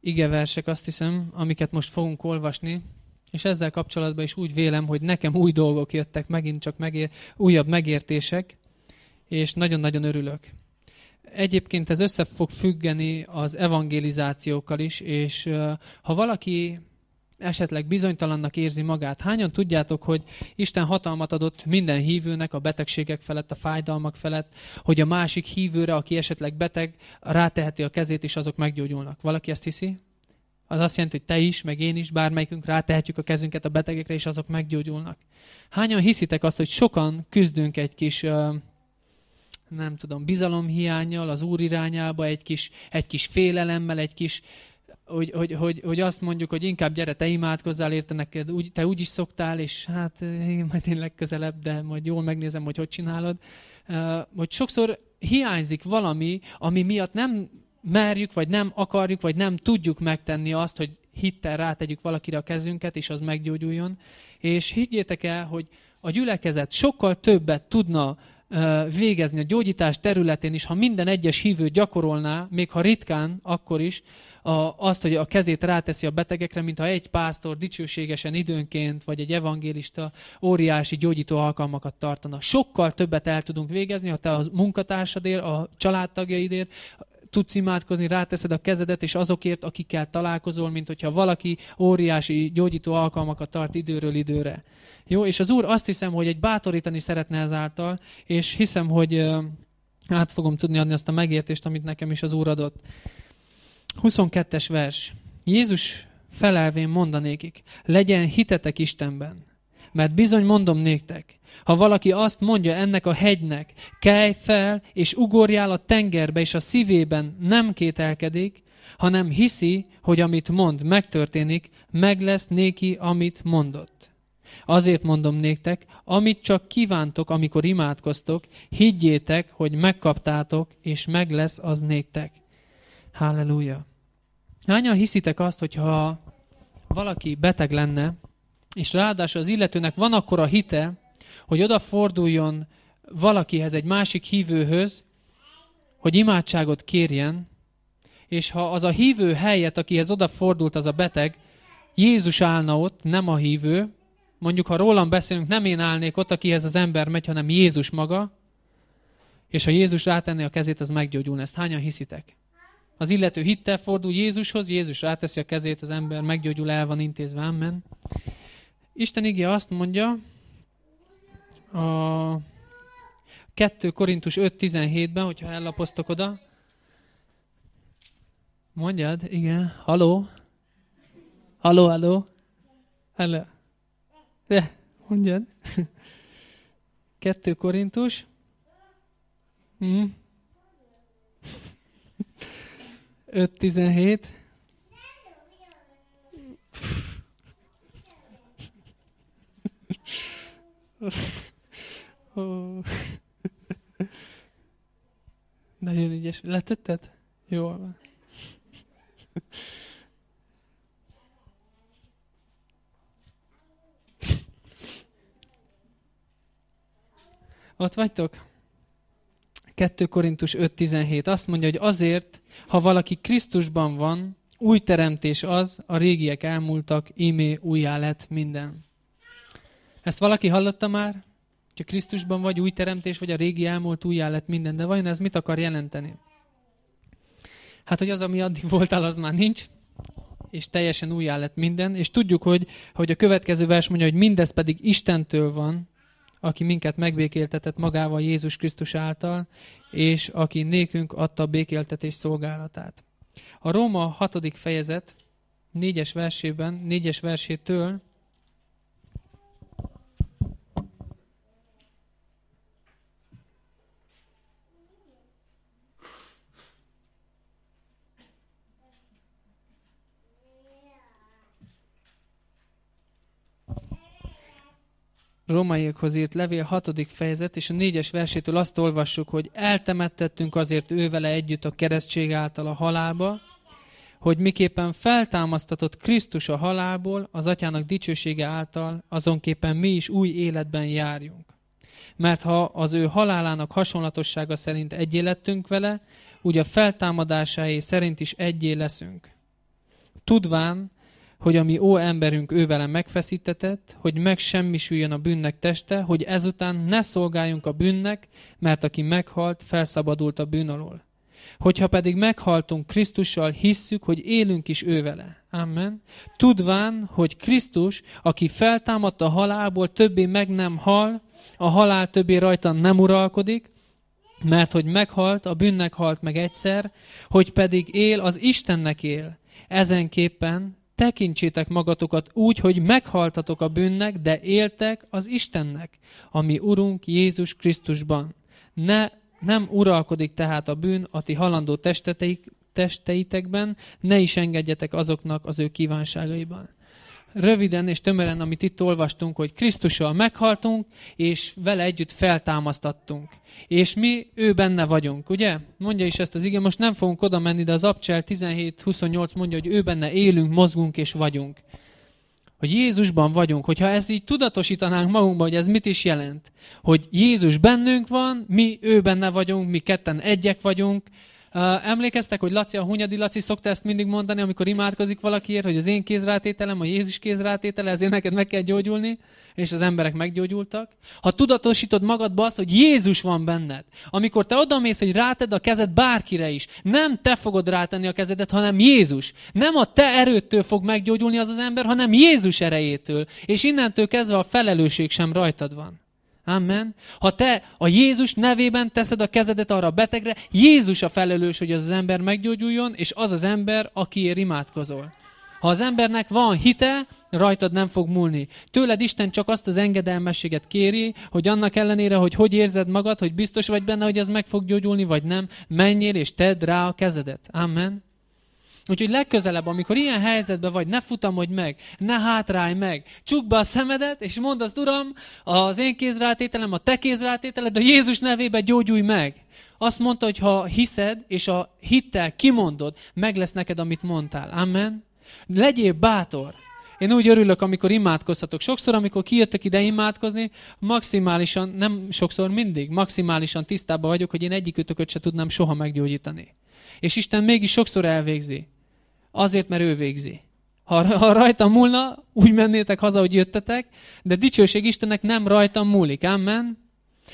igeversek, azt hiszem, amiket most fogunk olvasni, és ezzel kapcsolatban is úgy vélem, hogy nekem új dolgok jöttek, megint csak megér, újabb megértések, és nagyon-nagyon örülök. Egyébként ez össze fog függeni az evangelizációkkal is, és ha valaki esetleg bizonytalannak érzi magát. Hányan tudjátok, hogy Isten hatalmat adott minden hívőnek a betegségek felett, a fájdalmak felett, hogy a másik hívőre, aki esetleg beteg, ráteheti a kezét, és azok meggyógyulnak. Valaki ezt hiszi? Az azt jelenti, hogy te is, meg én is, bármelyikünk rátehetjük a kezünket a betegekre, és azok meggyógyulnak. Hányan hiszitek azt, hogy sokan küzdünk egy kis nem tudom, bizalomhiányjal, az Úr irányába, egy kis, egy kis félelemmel, egy kis hogy, hogy, hogy, hogy azt mondjuk, hogy inkább gyere, te imádkozzál, érte neked, úgy, te úgy is szoktál, és hát eh, én majd én legközelebb, de majd jól megnézem, hogy hogy csinálod. Eh, hogy sokszor hiányzik valami, ami miatt nem merjük, vagy nem akarjuk, vagy nem tudjuk megtenni azt, hogy hittel rátegyük valakire a kezünket, és az meggyógyuljon. És higgyétek el, hogy a gyülekezet sokkal többet tudna eh, végezni a gyógyítás területén is, ha minden egyes hívő gyakorolná, még ha ritkán, akkor is, a, azt, hogy a kezét ráteszi a betegekre, mintha egy pásztor dicsőségesen időnként, vagy egy evangélista óriási gyógyító alkalmakat tartana. Sokkal többet el tudunk végezni, ha te a munkatársadért, a családtagjaidért, tudsz imádkozni, ráteszed a kezedet, és azokért, akikkel találkozol, mint hogyha valaki óriási gyógyító alkalmakat tart időről időre. Jó, és az Úr azt hiszem, hogy egy bátorítani szeretne ezáltal, és hiszem, hogy át fogom tudni adni azt a megértést, amit nekem is az Úr adott. 22-es vers. Jézus felelvén mondanékik, legyen hitetek Istenben. Mert bizony mondom néktek, ha valaki azt mondja ennek a hegynek, kelj fel, és ugorjál a tengerbe, és a szívében nem kételkedik, hanem hiszi, hogy amit mond, megtörténik, meg lesz néki, amit mondott. Azért mondom néktek, amit csak kívántok, amikor imádkoztok, higgyétek, hogy megkaptátok, és meg lesz az néktek. Halleluja! Hányan hiszitek azt, hogyha valaki beteg lenne, és ráadásul az illetőnek van akkor a hite, hogy odaforduljon valakihez, egy másik hívőhöz, hogy imádságot kérjen, és ha az a hívő helyet, akihez odafordult az a beteg, Jézus állna ott, nem a hívő, mondjuk ha rólam beszélünk, nem én állnék ott, akihez az ember megy, hanem Jézus maga, és ha Jézus rátenné a kezét, az meggyógyulna. Ezt hányan hiszitek? Az illető hittel fordul Jézushoz, Jézus ráteszi a kezét, az ember meggyógyul, el van intézve, amen. Isten igye azt mondja, a 2 Korintus 5.17-ben, hogyha ellapoztok oda, mondjad, igen, haló, haló, haló, haló, de, mondjad, 2 Korintus, mm. 5-17. Nagyon ügyes. Letetted? Jól van. Ott vagytok? 2 Korintus 5.17 azt mondja, hogy azért, ha valaki Krisztusban van, új teremtés az, a régiek elmúltak, ímé újjá lett minden. Ezt valaki hallotta már? Ha Krisztusban vagy, új teremtés vagy, a régi elmúlt újjá lett minden. De vajon ez mit akar jelenteni? Hát, hogy az, ami addig voltál, az már nincs, és teljesen újjá lett minden. És tudjuk, hogy, hogy a következő vers mondja, hogy mindez pedig Istentől van, aki minket megbékéltetett magával Jézus Krisztus által, és aki nékünk adta a békéltetés szolgálatát. A Róma 6. fejezet 4-es versében, 4-es versétől Rómaiakhoz írt levél 6. fejezet és a 4-es versétől azt olvassuk, hogy eltemettettünk azért ővele együtt a keresztség által a halálba, hogy miképpen feltámasztatott Krisztus a halálból, az atyának dicsősége által, azonképpen mi is új életben járjunk. Mert ha az ő halálának hasonlatossága szerint egyé lettünk vele, úgy a feltámadásáé szerint is egyé leszünk. Tudván, hogy ami ó emberünk ővele megfeszítetett, hogy megsemmisüljön a bűnnek teste, hogy ezután ne szolgáljunk a bűnnek, mert aki meghalt, felszabadult a bűn alól. Hogyha pedig meghaltunk Krisztussal, hisszük, hogy élünk is vele. Amen. Tudván, hogy Krisztus, aki feltámadta a halálból, többé meg nem hal, a halál többé rajta nem uralkodik, mert hogy meghalt, a bűnnek halt meg egyszer, hogy pedig él, az Istennek él. Ezenképpen tekintsétek magatokat úgy, hogy meghaltatok a bűnnek, de éltek az Istennek, ami Urunk Jézus Krisztusban. Ne, nem uralkodik tehát a bűn a ti halandó testeteik, testeitekben, ne is engedjetek azoknak az ő kívánságaiban röviden és tömören, amit itt olvastunk, hogy Krisztussal meghaltunk, és vele együtt feltámasztattunk. És mi ő benne vagyunk, ugye? Mondja is ezt az igen, most nem fogunk oda menni, de az Abcsel 17-28 mondja, hogy ő benne élünk, mozgunk és vagyunk. Hogy Jézusban vagyunk, hogyha ezt így tudatosítanánk magunkban, hogy ez mit is jelent. Hogy Jézus bennünk van, mi ő benne vagyunk, mi ketten egyek vagyunk, Emlékeztek, hogy Laci, a Hunyadi Laci szokta ezt mindig mondani, amikor imádkozik valakiért, hogy az én kézrátételem, a Jézus kézrátétele, ezért neked meg kell gyógyulni, és az emberek meggyógyultak. Ha tudatosítod magadba azt, hogy Jézus van benned, amikor te odamész, hogy ráted a kezed bárkire is, nem te fogod rátenni a kezedet, hanem Jézus. Nem a te erőttől fog meggyógyulni az az ember, hanem Jézus erejétől. És innentől kezdve a felelősség sem rajtad van. Amen. Ha te a Jézus nevében teszed a kezedet arra a betegre, Jézus a felelős, hogy az, az ember meggyógyuljon, és az az ember, akiért imádkozol. Ha az embernek van hite, rajtad nem fog múlni. Tőled Isten csak azt az engedelmességet kéri, hogy annak ellenére, hogy hogy érzed magad, hogy biztos vagy benne, hogy ez meg fog gyógyulni, vagy nem, menjél és tedd rá a kezedet. Amen. Úgyhogy legközelebb, amikor ilyen helyzetben vagy, ne futamodj meg, ne hátrálj meg, csukd be a szemedet, és mondd azt, Uram, az én kézrátételem, a te kézrátételed, a Jézus nevében gyógyulj meg. Azt mondta, hogy ha hiszed, és a hittel kimondod, meg lesz neked, amit mondtál. Amen. Legyél bátor. Én úgy örülök, amikor imádkozhatok. Sokszor, amikor kijöttek ide imádkozni, maximálisan, nem sokszor, mindig, maximálisan tisztában vagyok, hogy én egyikőtököt se tudnám soha meggyógyítani. És Isten mégis sokszor elvégzi. Azért, mert ő végzi. Ha, ha rajtam múlna, úgy mennétek haza, hogy jöttetek, de dicsőség Istennek nem rajtam múlik. Amen.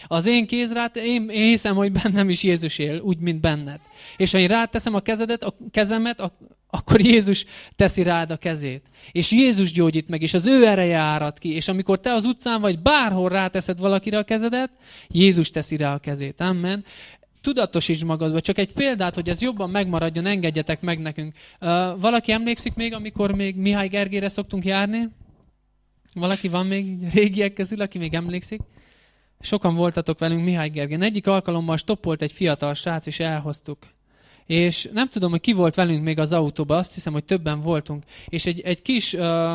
Az én kézrát, én, én hiszem, hogy bennem is Jézus él, úgy, mint benned. És ha én ráteszem a kezedet, a kezemet, a, akkor Jézus teszi rád a kezét. És Jézus gyógyít meg, és az ő ereje árad ki. És amikor te az utcán vagy, bárhol ráteszed valakire a kezedet, Jézus teszi rá a kezét. Amen tudatosíts magadba. Csak egy példát, hogy ez jobban megmaradjon, engedjetek meg nekünk. Uh, valaki emlékszik még, amikor még Mihály Gergére szoktunk járni? Valaki van még régiek közül, aki még emlékszik? Sokan voltatok velünk Mihály Gergén. Egyik alkalommal stoppolt egy fiatal srác, és elhoztuk és nem tudom, hogy ki volt velünk még az autóba, azt hiszem, hogy többen voltunk, és egy, egy kis uh,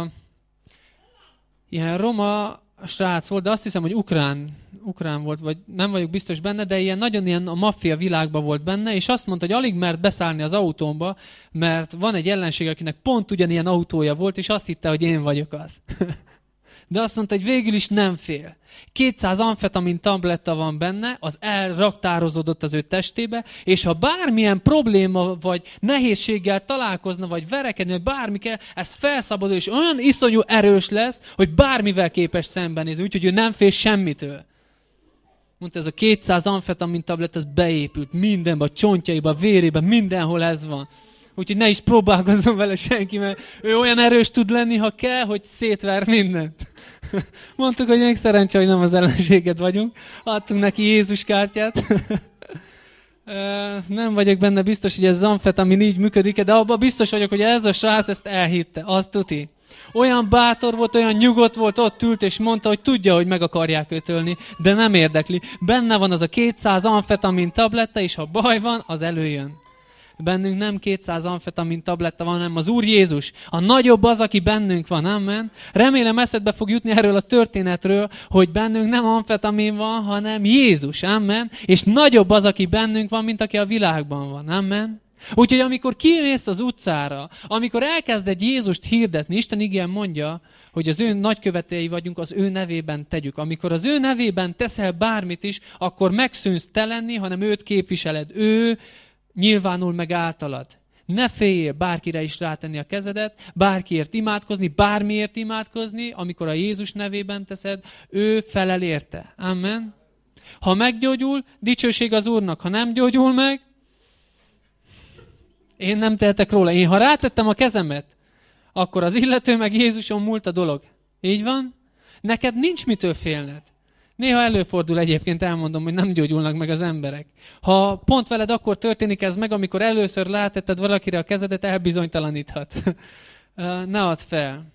ilyen roma a srác volt, de azt hiszem, hogy ukrán, ukrán volt, vagy nem vagyok biztos benne, de ilyen nagyon ilyen a maffia világban volt benne, és azt mondta, hogy alig mert beszállni az autómba, mert van egy ellenség, akinek pont ugyanilyen autója volt, és azt hitte, hogy én vagyok az. de azt mondta, hogy végül is nem fél. 200 amfetamin tabletta van benne, az elraktározódott az ő testébe, és ha bármilyen probléma vagy nehézséggel találkozna, vagy verekedni, vagy bármi kell, ez felszabadul, és olyan iszonyú erős lesz, hogy bármivel képes szembenézni, úgyhogy ő nem fél semmitől. Mondta, ez a 200 amfetamin tablet, az beépült mindenbe, a csontjaiba, a vérébe, mindenhol ez van úgyhogy ne is próbálkozzon vele senki, mert ő olyan erős tud lenni, ha kell, hogy szétver mindent. Mondtuk, hogy még szerencse, hogy nem az ellenséged vagyunk. Adtunk neki Jézus kártyát. nem vagyok benne biztos, hogy ez zamfet, ami így működik, de abban biztos vagyok, hogy ez a srác ezt elhitte. Azt tuti. Olyan bátor volt, olyan nyugodt volt, ott ült és mondta, hogy tudja, hogy meg akarják ötölni, de nem érdekli. Benne van az a 200 amfetamin tabletta, és ha baj van, az előjön bennünk nem 200 amfetamin tabletta van, hanem az Úr Jézus. A nagyobb az, aki bennünk van, amen. Remélem eszedbe fog jutni erről a történetről, hogy bennünk nem amfetamin van, hanem Jézus, amen. És nagyobb az, aki bennünk van, mint aki a világban van, amen. Úgyhogy amikor kimész az utcára, amikor elkezded Jézust hirdetni, Isten igen mondja, hogy az ő nagykövetei vagyunk, az ő nevében tegyük. Amikor az ő nevében teszel bármit is, akkor megszűnsz te lenni, hanem őt képviseled. Ő nyilvánul meg általad. Ne féljél bárkire is rátenni a kezedet, bárkiért imádkozni, bármiért imádkozni, amikor a Jézus nevében teszed, ő felel érte. Amen. Ha meggyógyul, dicsőség az Úrnak. Ha nem gyógyul meg, én nem tehetek róla. Én ha rátettem a kezemet, akkor az illető meg Jézuson múlt a dolog. Így van? Neked nincs mitől félned. Néha előfordul egyébként, elmondom, hogy nem gyógyulnak meg az emberek. Ha pont veled akkor történik ez meg, amikor először látetted valakire a kezedet, elbizonytalaníthat. ne add fel.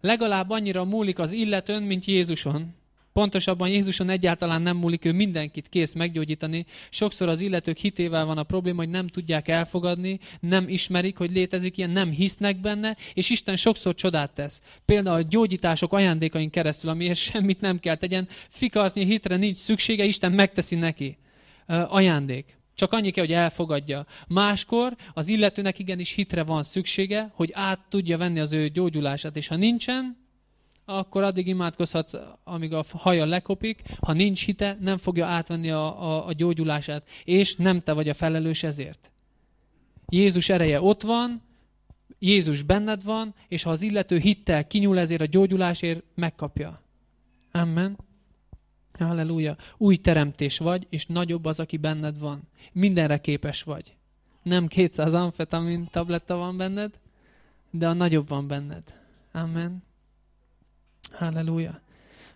Legalább annyira múlik az illetőn, mint Jézuson. Pontosabban Jézuson egyáltalán nem múlik, ő mindenkit kész meggyógyítani. Sokszor az illetők hitével van a probléma, hogy nem tudják elfogadni, nem ismerik, hogy létezik ilyen, nem hisznek benne, és Isten sokszor csodát tesz. Például a gyógyítások ajándékain keresztül, amiért semmit nem kell tegyen, fikarzni hitre nincs szüksége, Isten megteszi neki. Ajándék. Csak annyi kell, hogy elfogadja. Máskor az illetőnek igenis hitre van szüksége, hogy át tudja venni az ő gyógyulását, és ha nincsen, akkor addig imádkozhatsz, amíg a haja lekopik. Ha nincs hite, nem fogja átvenni a, a, a gyógyulását, és nem te vagy a felelős ezért. Jézus ereje ott van, Jézus benned van, és ha az illető hittel kinyúl ezért a gyógyulásért, megkapja. Amen. Halleluja. Új teremtés vagy, és nagyobb az, aki benned van. Mindenre képes vagy. Nem 200 amfetamin tabletta van benned, de a nagyobb van benned. Amen. Halleluja!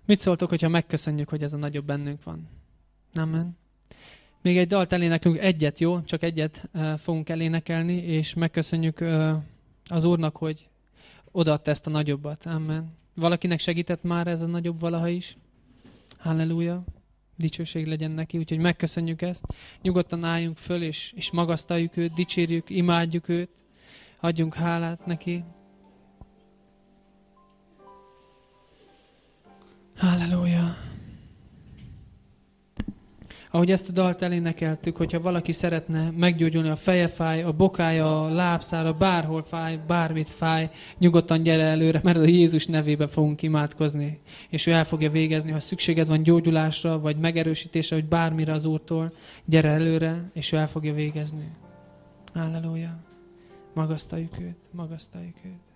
Mit szóltok, hogyha megköszönjük, hogy ez a nagyobb bennünk van? Amen. Még egy dalt eléneklünk, egyet, jó? Csak egyet uh, fogunk elénekelni, és megköszönjük uh, az Úrnak, hogy odaadta ezt a nagyobbat. Amen. Valakinek segített már ez a nagyobb valaha is? Halleluja! Dicsőség legyen neki, úgyhogy megköszönjük ezt. Nyugodtan álljunk föl, és, és magasztaljuk őt, dicsérjük, imádjuk őt. Adjunk hálát neki. Halleluja! Ahogy ezt a dalt elénekeltük, hogyha valaki szeretne meggyógyulni, a feje fáj, a bokája, a lábszára, bárhol fáj, bármit fáj, nyugodtan gyere előre, mert a Jézus nevébe fogunk imádkozni, és ő el fogja végezni, ha szükséged van gyógyulásra, vagy megerősítésre, vagy bármire az Úrtól, gyere előre, és ő el fogja végezni. Halleluja! Magasztaljuk őt, magasztaljuk őt.